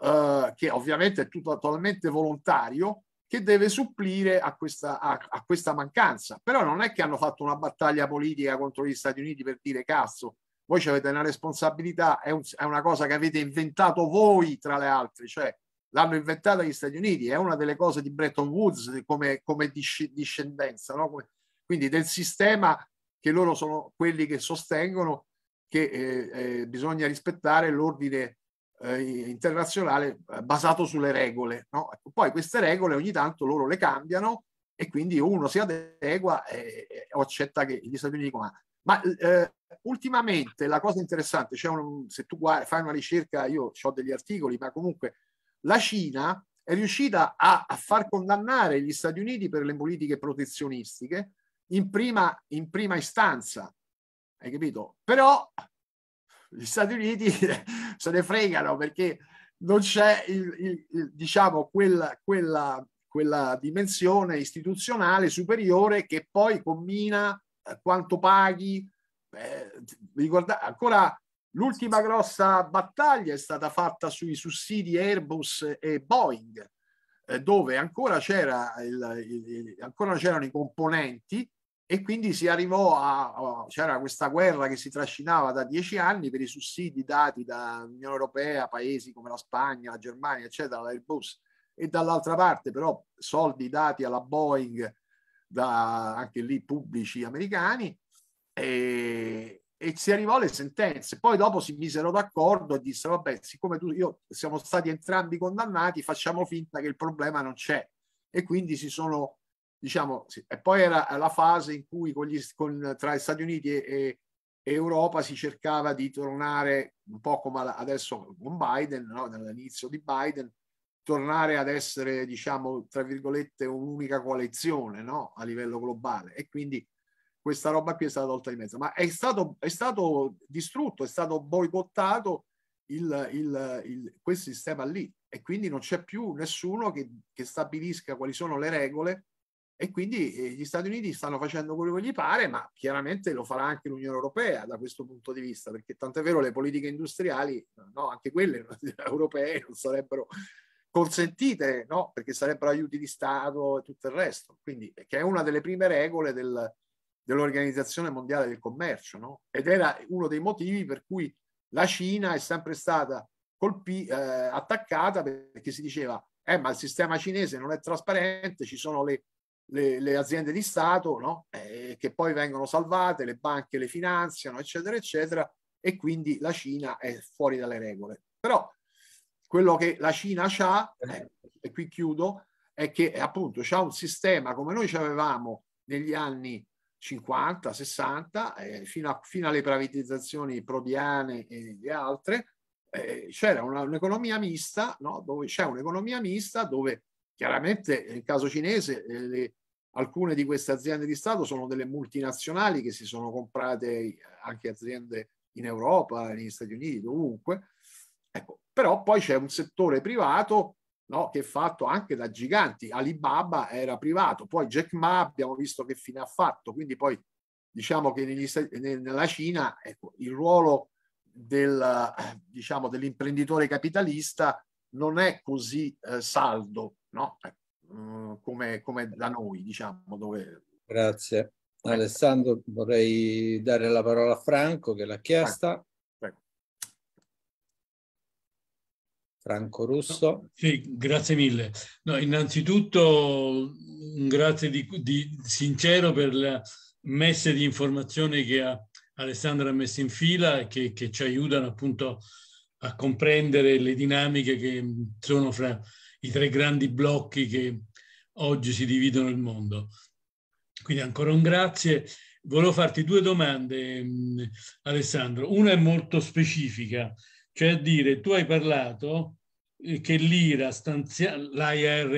eh, che ovviamente è tutto totalmente volontario che deve supplire a questa, a, a questa mancanza. Però non è che hanno fatto una battaglia politica contro gli Stati Uniti per dire cazzo, voi ci avete una responsabilità, è, un, è, una cosa che avete inventato voi tra le altre, cioè l'hanno inventata gli Stati Uniti, è una delle cose di Bretton Woods come, come disc, discendenza, no? quindi del sistema che loro sono quelli che sostengono che eh, eh, bisogna rispettare l'ordine eh, internazionale eh, basato sulle regole. No? Ecco, poi queste regole ogni tanto loro le cambiano e quindi uno si adegua e, e accetta che gli Stati Uniti comandano. Ma eh, ultimamente la cosa interessante, cioè un, se tu guardi, fai una ricerca, io ho degli articoli, ma comunque la Cina è riuscita a, a far condannare gli Stati Uniti per le politiche protezionistiche in prima, in prima istanza hai capito? Però gli Stati Uniti (laughs) se ne fregano perché non c'è il, il, il, diciamo quella, quella, quella dimensione istituzionale superiore che poi combina eh, quanto paghi. Eh, ricorda, ancora l'ultima grossa battaglia è stata fatta sui sussidi Airbus e Boeing, eh, dove ancora, c'era il, il, ancora c'erano i componenti e quindi si arrivò a, c'era questa guerra che si trascinava da dieci anni per i sussidi dati dall'Unione Europea, paesi come la Spagna, la Germania, eccetera, l'Airbus, e dall'altra parte però soldi dati alla Boeing, da, anche lì pubblici americani, e, e si arrivò alle sentenze. Poi dopo si misero d'accordo e dissero, vabbè, siccome tu, io siamo stati entrambi condannati, facciamo finta che il problema non c'è. E quindi si sono diciamo, sì. e poi era la fase in cui con gli, con, tra Stati Uniti e, e, Europa si cercava di tornare un po' come adesso con Biden, no? dall'inizio di Biden, tornare ad essere, diciamo, tra virgolette, un'unica coalizione no? a livello globale. E quindi questa roba qui è stata tolta di mezzo. Ma è stato, è stato distrutto, è stato boicottato il, il, il, quel sistema lì. E quindi non c'è più nessuno che, che stabilisca quali sono le regole e quindi eh, gli Stati Uniti stanno facendo quello che gli pare, ma chiaramente lo farà anche l'Unione Europea da questo punto di vista, perché tant'è vero le politiche industriali, eh, no, anche quelle (laughs) europee non sarebbero consentite, no, perché sarebbero aiuti di Stato e tutto il resto. Quindi, eh, che è una delle prime regole del, dell'Organizzazione Mondiale del Commercio, no? Ed era uno dei motivi per cui la Cina è sempre stata colpi, eh, attaccata perché si diceva eh, ma il sistema cinese non è trasparente, ci sono le le, le aziende di Stato, no? eh, che poi vengono salvate, le banche le finanziano, eccetera, eccetera, e quindi la Cina è fuori dalle regole. Però quello che la Cina ha, eh, e qui chiudo, è che eh, appunto ha un sistema come noi ci avevamo negli anni 50, 60, eh, fino, a, fino, alle privatizzazioni prodiane e, e altre, eh, c'era una, un'economia mista, no? dove c'è un'economia mista dove Chiaramente nel caso cinese eh, le, alcune di queste aziende di Stato sono delle multinazionali che si sono comprate eh, anche aziende in Europa, negli Stati Uniti, dovunque. Ecco, però poi c'è un settore privato no, che è fatto anche da giganti. Alibaba era privato, poi Jack Ma abbiamo visto che fine ha fatto, quindi poi diciamo che negli, nella Cina ecco, il ruolo del, diciamo, dell'imprenditore capitalista non è così eh, saldo no? eh, mm, come, come, da noi, diciamo. Dove... Grazie. Eh. Alessandro, vorrei dare la parola a Franco che l'ha chiesta. Prego. Franco Russo. No, sì, grazie mille. No, innanzitutto un grazie di, di, sincero per la messe di informazioni che ha Alessandro ha messo in fila e che, che ci aiutano appunto a a comprendere le dinamiche che sono fra i tre grandi blocchi che oggi si dividono il mondo. Quindi ancora un grazie. Volevo farti due domande, mm, Alessandro. Una è molto specifica, cioè a dire, tu hai parlato eh, che l'IRA, stanzia, l'IRA,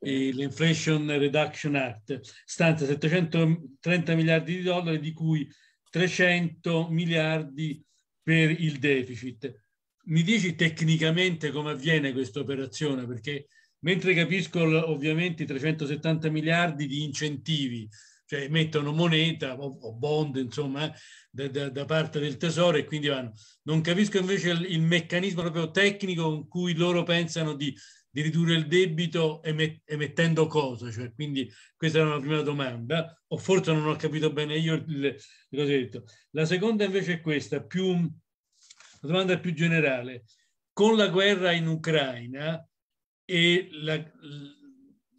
eh, l'Inflation Reduction Act, stanzia 730 miliardi di dollari, di cui 300 miliardi per il deficit mi dici tecnicamente come avviene questa operazione? Perché mentre capisco ovviamente i 370 miliardi di incentivi, cioè mettono moneta o, bond, insomma, eh, da, da, da parte del tesoro e quindi vanno. Non capisco invece il, il meccanismo proprio tecnico con cui loro pensano di, di ridurre il debito emet, emettendo cosa, cioè, quindi questa era una prima domanda, o forse non ho capito bene io il, il, il La seconda invece è questa, più una domanda più generale. Con la guerra in Ucraina e la,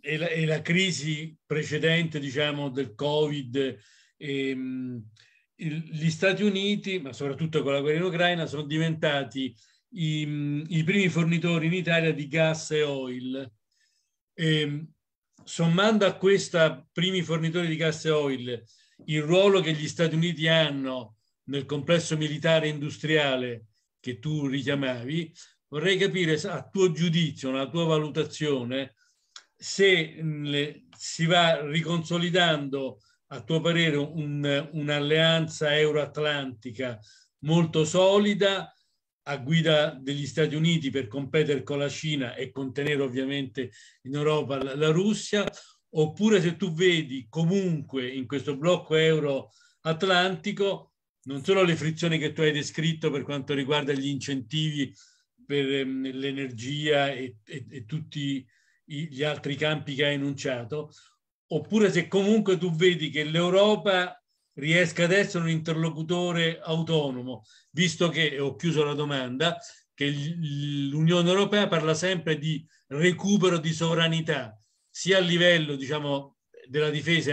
e la, e la crisi precedente, diciamo, del Covid, ehm, gli Stati Uniti, ma soprattutto con la guerra in Ucraina, sono diventati i, i primi fornitori in Italia di gas e oil. E, ehm, sommando a questa primi fornitori di gas e oil il ruolo che gli Stati Uniti hanno nel complesso militare e industriale che tu richiamavi, vorrei capire a tuo giudizio, una tua valutazione, se si va riconsolidando, a tuo parere, un, un'alleanza euroatlantica molto solida a guida degli Stati Uniti per competere con la Cina e contenere ovviamente in Europa la, la Russia, oppure se tu vedi comunque in questo blocco euro atlantico non solo le frizioni che tu hai descritto per quanto riguarda gli incentivi per ehm, l'energia e, e, e tutti gli altri campi che hai enunciato, oppure se comunque tu vedi che l'Europa riesca ad essere un interlocutore autonomo, visto che, ho chiuso la domanda, che l'Unione Europea parla sempre di recupero di sovranità, sia a livello diciamo, della difesa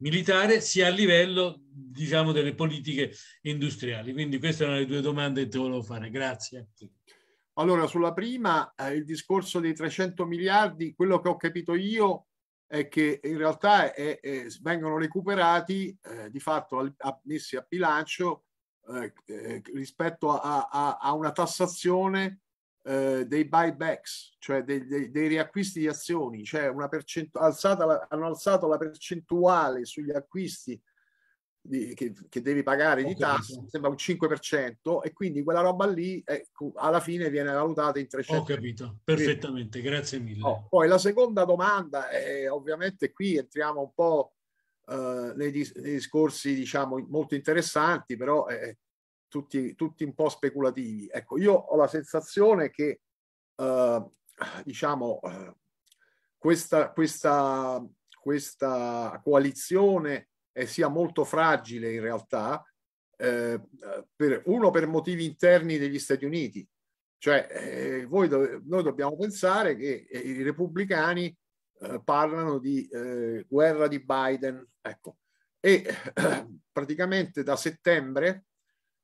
militare sia a livello diciamo, delle politiche industriali. Quindi queste erano le due domande che ti volevo fare. Grazie. Allora, sulla prima, eh, il discorso dei 300 miliardi, quello che ho capito io è che in realtà è, è, vengono recuperati eh, di fatto al, a, messi a bilancio eh, eh rispetto a, a, a, una tassazione eh, dei buybacks, cioè dei, dei, dei, riacquisti di azioni, cioè una percento- alzata la, hanno alzato la percentuale sugli acquisti di, che, che, devi pagare di tasse, mi sembra un 5%, e quindi quella roba lì è, ecco, alla fine viene valutata in 300. Ho capito, perfettamente, grazie mille. Oh, poi la seconda domanda è ovviamente qui entriamo un po' eh, nei, dis- nei, discorsi diciamo molto interessanti, però... Eh, tutti, tutti un po' speculativi. Ecco, io ho la sensazione che, eh, diciamo, eh, questa, questa, questa coalizione eh, sia molto fragile in realtà, eh, per, uno per motivi interni degli Stati Uniti. Cioè, eh, voi do, noi dobbiamo pensare che eh, i repubblicani parlano di guerra di Biden, ecco, e (clears throat) praticamente da settembre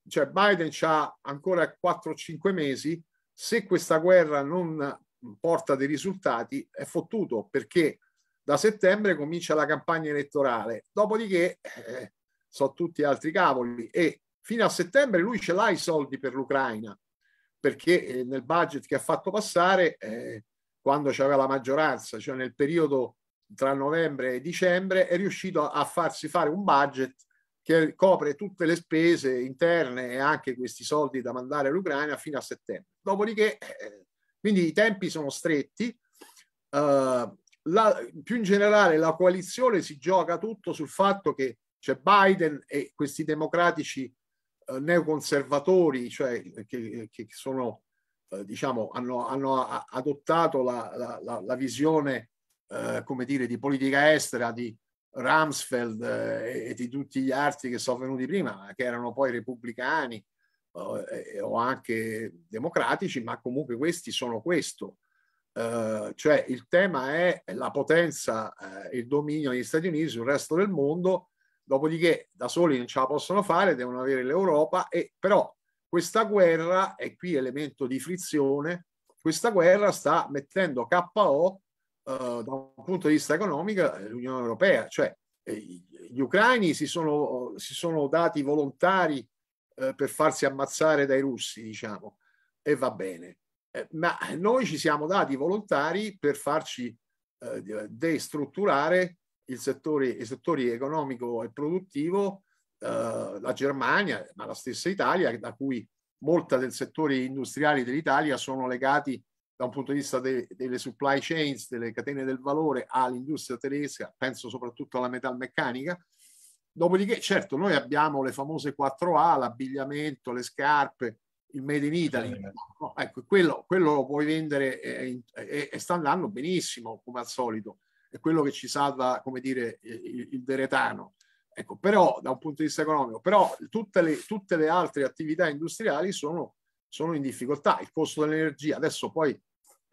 cioè Biden ha ancora 4-5 mesi, se questa guerra non porta dei risultati è fottuto perché da settembre comincia la campagna elettorale, dopodiché eh, so tutti altri cavoli e fino a settembre lui ce l'ha i soldi per l'Ucraina perché eh, nel budget che ha fatto passare eh, quando c'aveva la maggioranza, cioè nel periodo tra novembre e dicembre, è riuscito a farsi fare un budget che copre tutte le spese interne e anche questi soldi da mandare all'Ucraina fino a settembre. Dopodiché, eh, quindi i tempi sono stretti. Eh, la, più in generale la coalizione si gioca tutto sul fatto che c'è Biden e questi democratici eh, neoconservatori, cioè che, che sono, eh, diciamo, hanno, hanno adottato la, la, la visione, eh, come dire, di politica estera di, Rumsfeld eh, e, di tutti gli altri che sono venuti prima, che erano poi repubblicani o anche democratici, ma comunque questi sono questo. Eh, cioè il tema è la potenza e eh, il dominio degli Stati Uniti sul resto del mondo, dopodiché da soli non ce la possono fare, devono avere l'Europa, e, però questa guerra, e qui elemento di frizione, questa guerra sta mettendo KO eh, da un punto di vista economico eh, l'Unione Europea, cioè eh, gli ucraini si sono, si sono dati volontari per farsi ammazzare dai russi, diciamo, e va bene. ma noi ci siamo dati volontari per farci destrutturare il settore, il settore economico e produttivo, la Germania, ma la stessa Italia, da cui molti del settore industriale dell'Italia sono legati a da un punto di vista de, delle supply chains, delle catene del valore all'industria tedesca, penso soprattutto alla metalmeccanica. Dopodiché, certo, noi abbiamo le famose 4A, l'abbigliamento, le scarpe, il Made in Italy. No, ecco, quello, quello, lo puoi vendere e, eh, e, eh, e, sta andando benissimo, come al solito. È quello che ci salva, come dire, il, il deretano. Ecco, però, da un punto di vista economico, però tutte le, tutte le altre attività industriali sono sono in difficoltà, il costo dell'energia. Adesso poi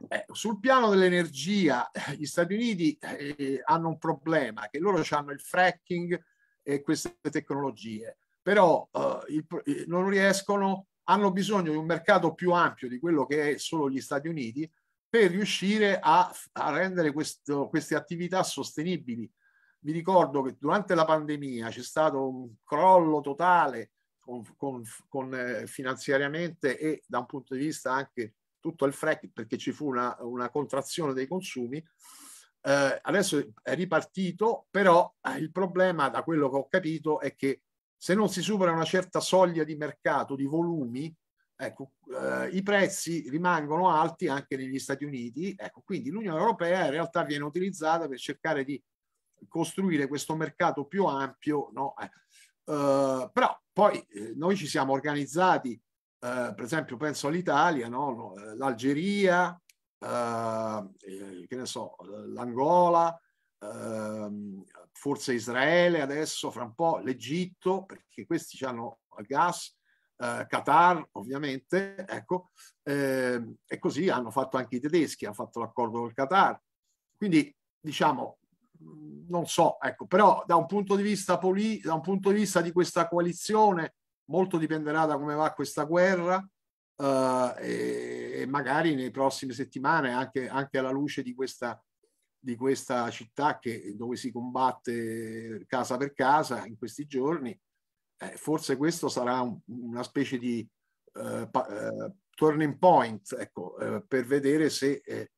eh, sul piano dell'energia eh, gli Stati Uniti eh, hanno un problema, che loro hanno il fracking e queste tecnologie, però eh, il, eh, non riescono, hanno bisogno di un mercato più ampio di quello che è solo gli Stati Uniti per riuscire a, a rendere questo, queste attività sostenibili. Vi ricordo che durante la pandemia c'è stato un crollo totale con, con, con eh, finanziariamente e da un punto di vista anche tutto il frec perché ci fu una, una contrazione dei consumi. Eh, adesso è ripartito, però eh, il problema, da quello che ho capito, è che se non si supera una certa soglia di mercato, di volumi, ecco, eh, i prezzi rimangono alti anche negli Stati Uniti. Ecco, quindi l'Unione Europea in realtà viene utilizzata per cercare di costruire questo mercato più ampio. No? Eh, eh, però poi eh, noi ci siamo organizzati, eh, per esempio penso all'Italia, no? l'Algeria, che ne so, l'Angola, ehm, forse Israele adesso, fra un po' l'Egitto, perché questi hanno gas, Qatar ovviamente, ecco, eh, e così hanno fatto anche i tedeschi, hanno fatto l'accordo col Qatar. Quindi diciamo, non so, ecco, però da un punto di vista, poli- da un punto di, vista di questa coalizione molto dipenderà da come va questa guerra eh, e, e, magari nei prossimi settimane anche, anche alla luce di questa, di questa città che, dove si combatte casa per casa in questi giorni, eh, forse questo sarà un, una specie di eh, pa- eh, turning point ecco, eh, per vedere se eh,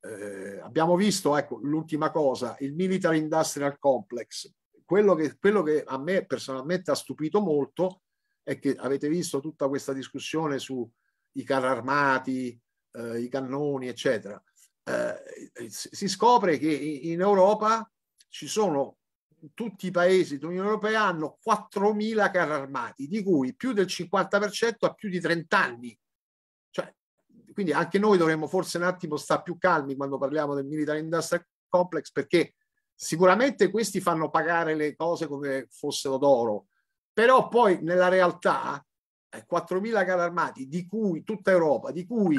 eh, abbiamo visto, ecco, l'ultima cosa, il Military Industrial Complex. Quello che, quello che a me personalmente ha stupito molto è che avete visto tutta questa discussione sui carri armati, eh, i cannoni, eccetera. Eh, si scopre che in Europa ci sono tutti i paesi dell'Unione Europea hanno 4.000 carri armati, di cui più del 50% ha più di 30 anni quindi anche noi dovremmo forse un attimo stare più calmi quando parliamo del military industrial complex perché sicuramente questi fanno pagare le cose come fossero d'oro, però poi nella realtà 4.000 eh, carri armati di cui tutta Europa, di cui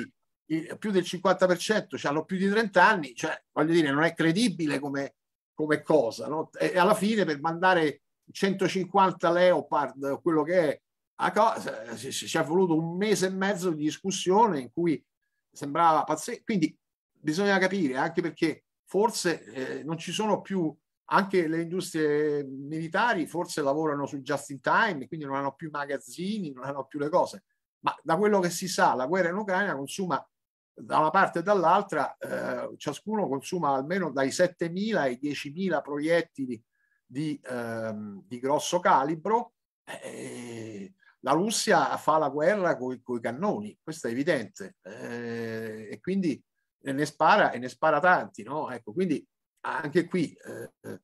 più del 50% hanno più di 30 anni, cioè voglio dire non è credibile come, come cosa, no? e alla fine per mandare 150 Leopard, quello che è, a cosa, ci è voluto un mese e mezzo di discussione in cui sembrava pazzesco. Quindi bisogna capire anche perché forse eh, non ci sono più anche le industrie militari forse lavorano su just in time, quindi non hanno più magazzini, non hanno più le cose. Ma da quello che si sa, la guerra in Ucraina consuma da una parte e dall'altra, eh, ciascuno consuma almeno dai 7.000 ai 10.000 proiettili di, ehm, di grosso calibro. Eh, la Russia fa la guerra con i cannoni, questo è evidente, eh, e quindi ne spara e ne spara tanti, no? Ecco, quindi anche qui eh,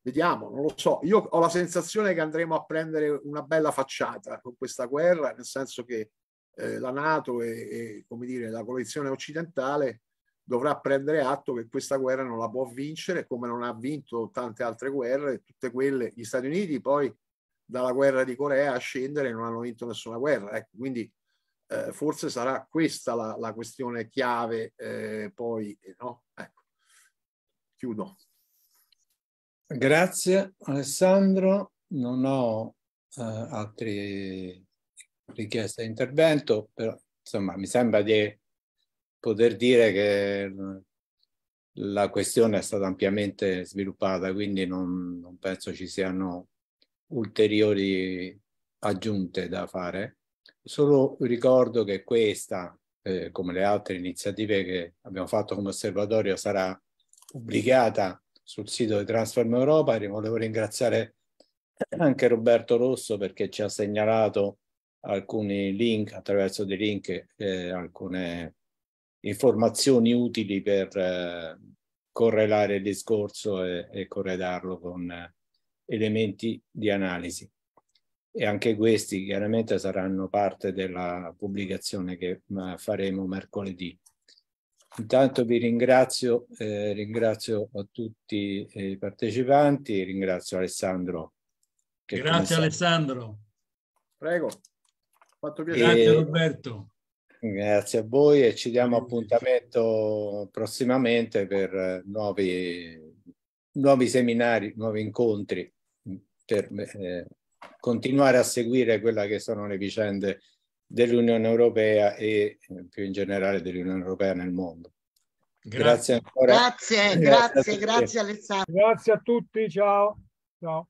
vediamo, non lo so, io ho la sensazione che andremo a prendere una bella facciata con questa guerra, nel senso che eh, la Nato e, e, come dire, la coalizione occidentale dovrà prendere atto che questa guerra non la può vincere come non ha vinto tante altre guerre, tutte quelle, gli Stati Uniti poi dalla guerra di Corea a scendere non hanno vinto nessuna guerra. Ecco, quindi eh, forse sarà questa la, la questione chiave eh, poi, no? Ecco, chiudo. Grazie Alessandro, non ho eh, altre richieste di intervento, però insomma mi sembra di poter dire che la questione è stata ampiamente sviluppata, quindi non, non penso ci siano ulteriori aggiunte da fare, solo ricordo che questa, eh, come le altre iniziative che abbiamo fatto come osservatorio, sarà pubblicata sul sito di Transform Europa e volevo ringraziare anche Roberto Rosso perché ci ha segnalato alcuni link attraverso dei link eh, alcune informazioni utili per eh, correlare il discorso e, e corredarlo con elementi di analisi. E anche questi chiaramente saranno parte della pubblicazione che faremo mercoledì. Intanto vi ringrazio, eh, ringrazio a tutti eh, i partecipanti, ringrazio Alessandro. Grazie Alessandro. Prego. Fatto piacere. Grazie Roberto. Grazie a voi e ci diamo appuntamento prossimamente per eh, nuovi, nuovi seminari, nuovi incontri per eh, continuare a seguire quelle che sono le vicende dell'Unione Europea e eh, più in generale dell'Unione Europea nel mondo. Grazie, grazie ancora. Grazie, (laughs) grazie, grazie, grazie Alessandro. Grazie a tutti, ciao. ciao.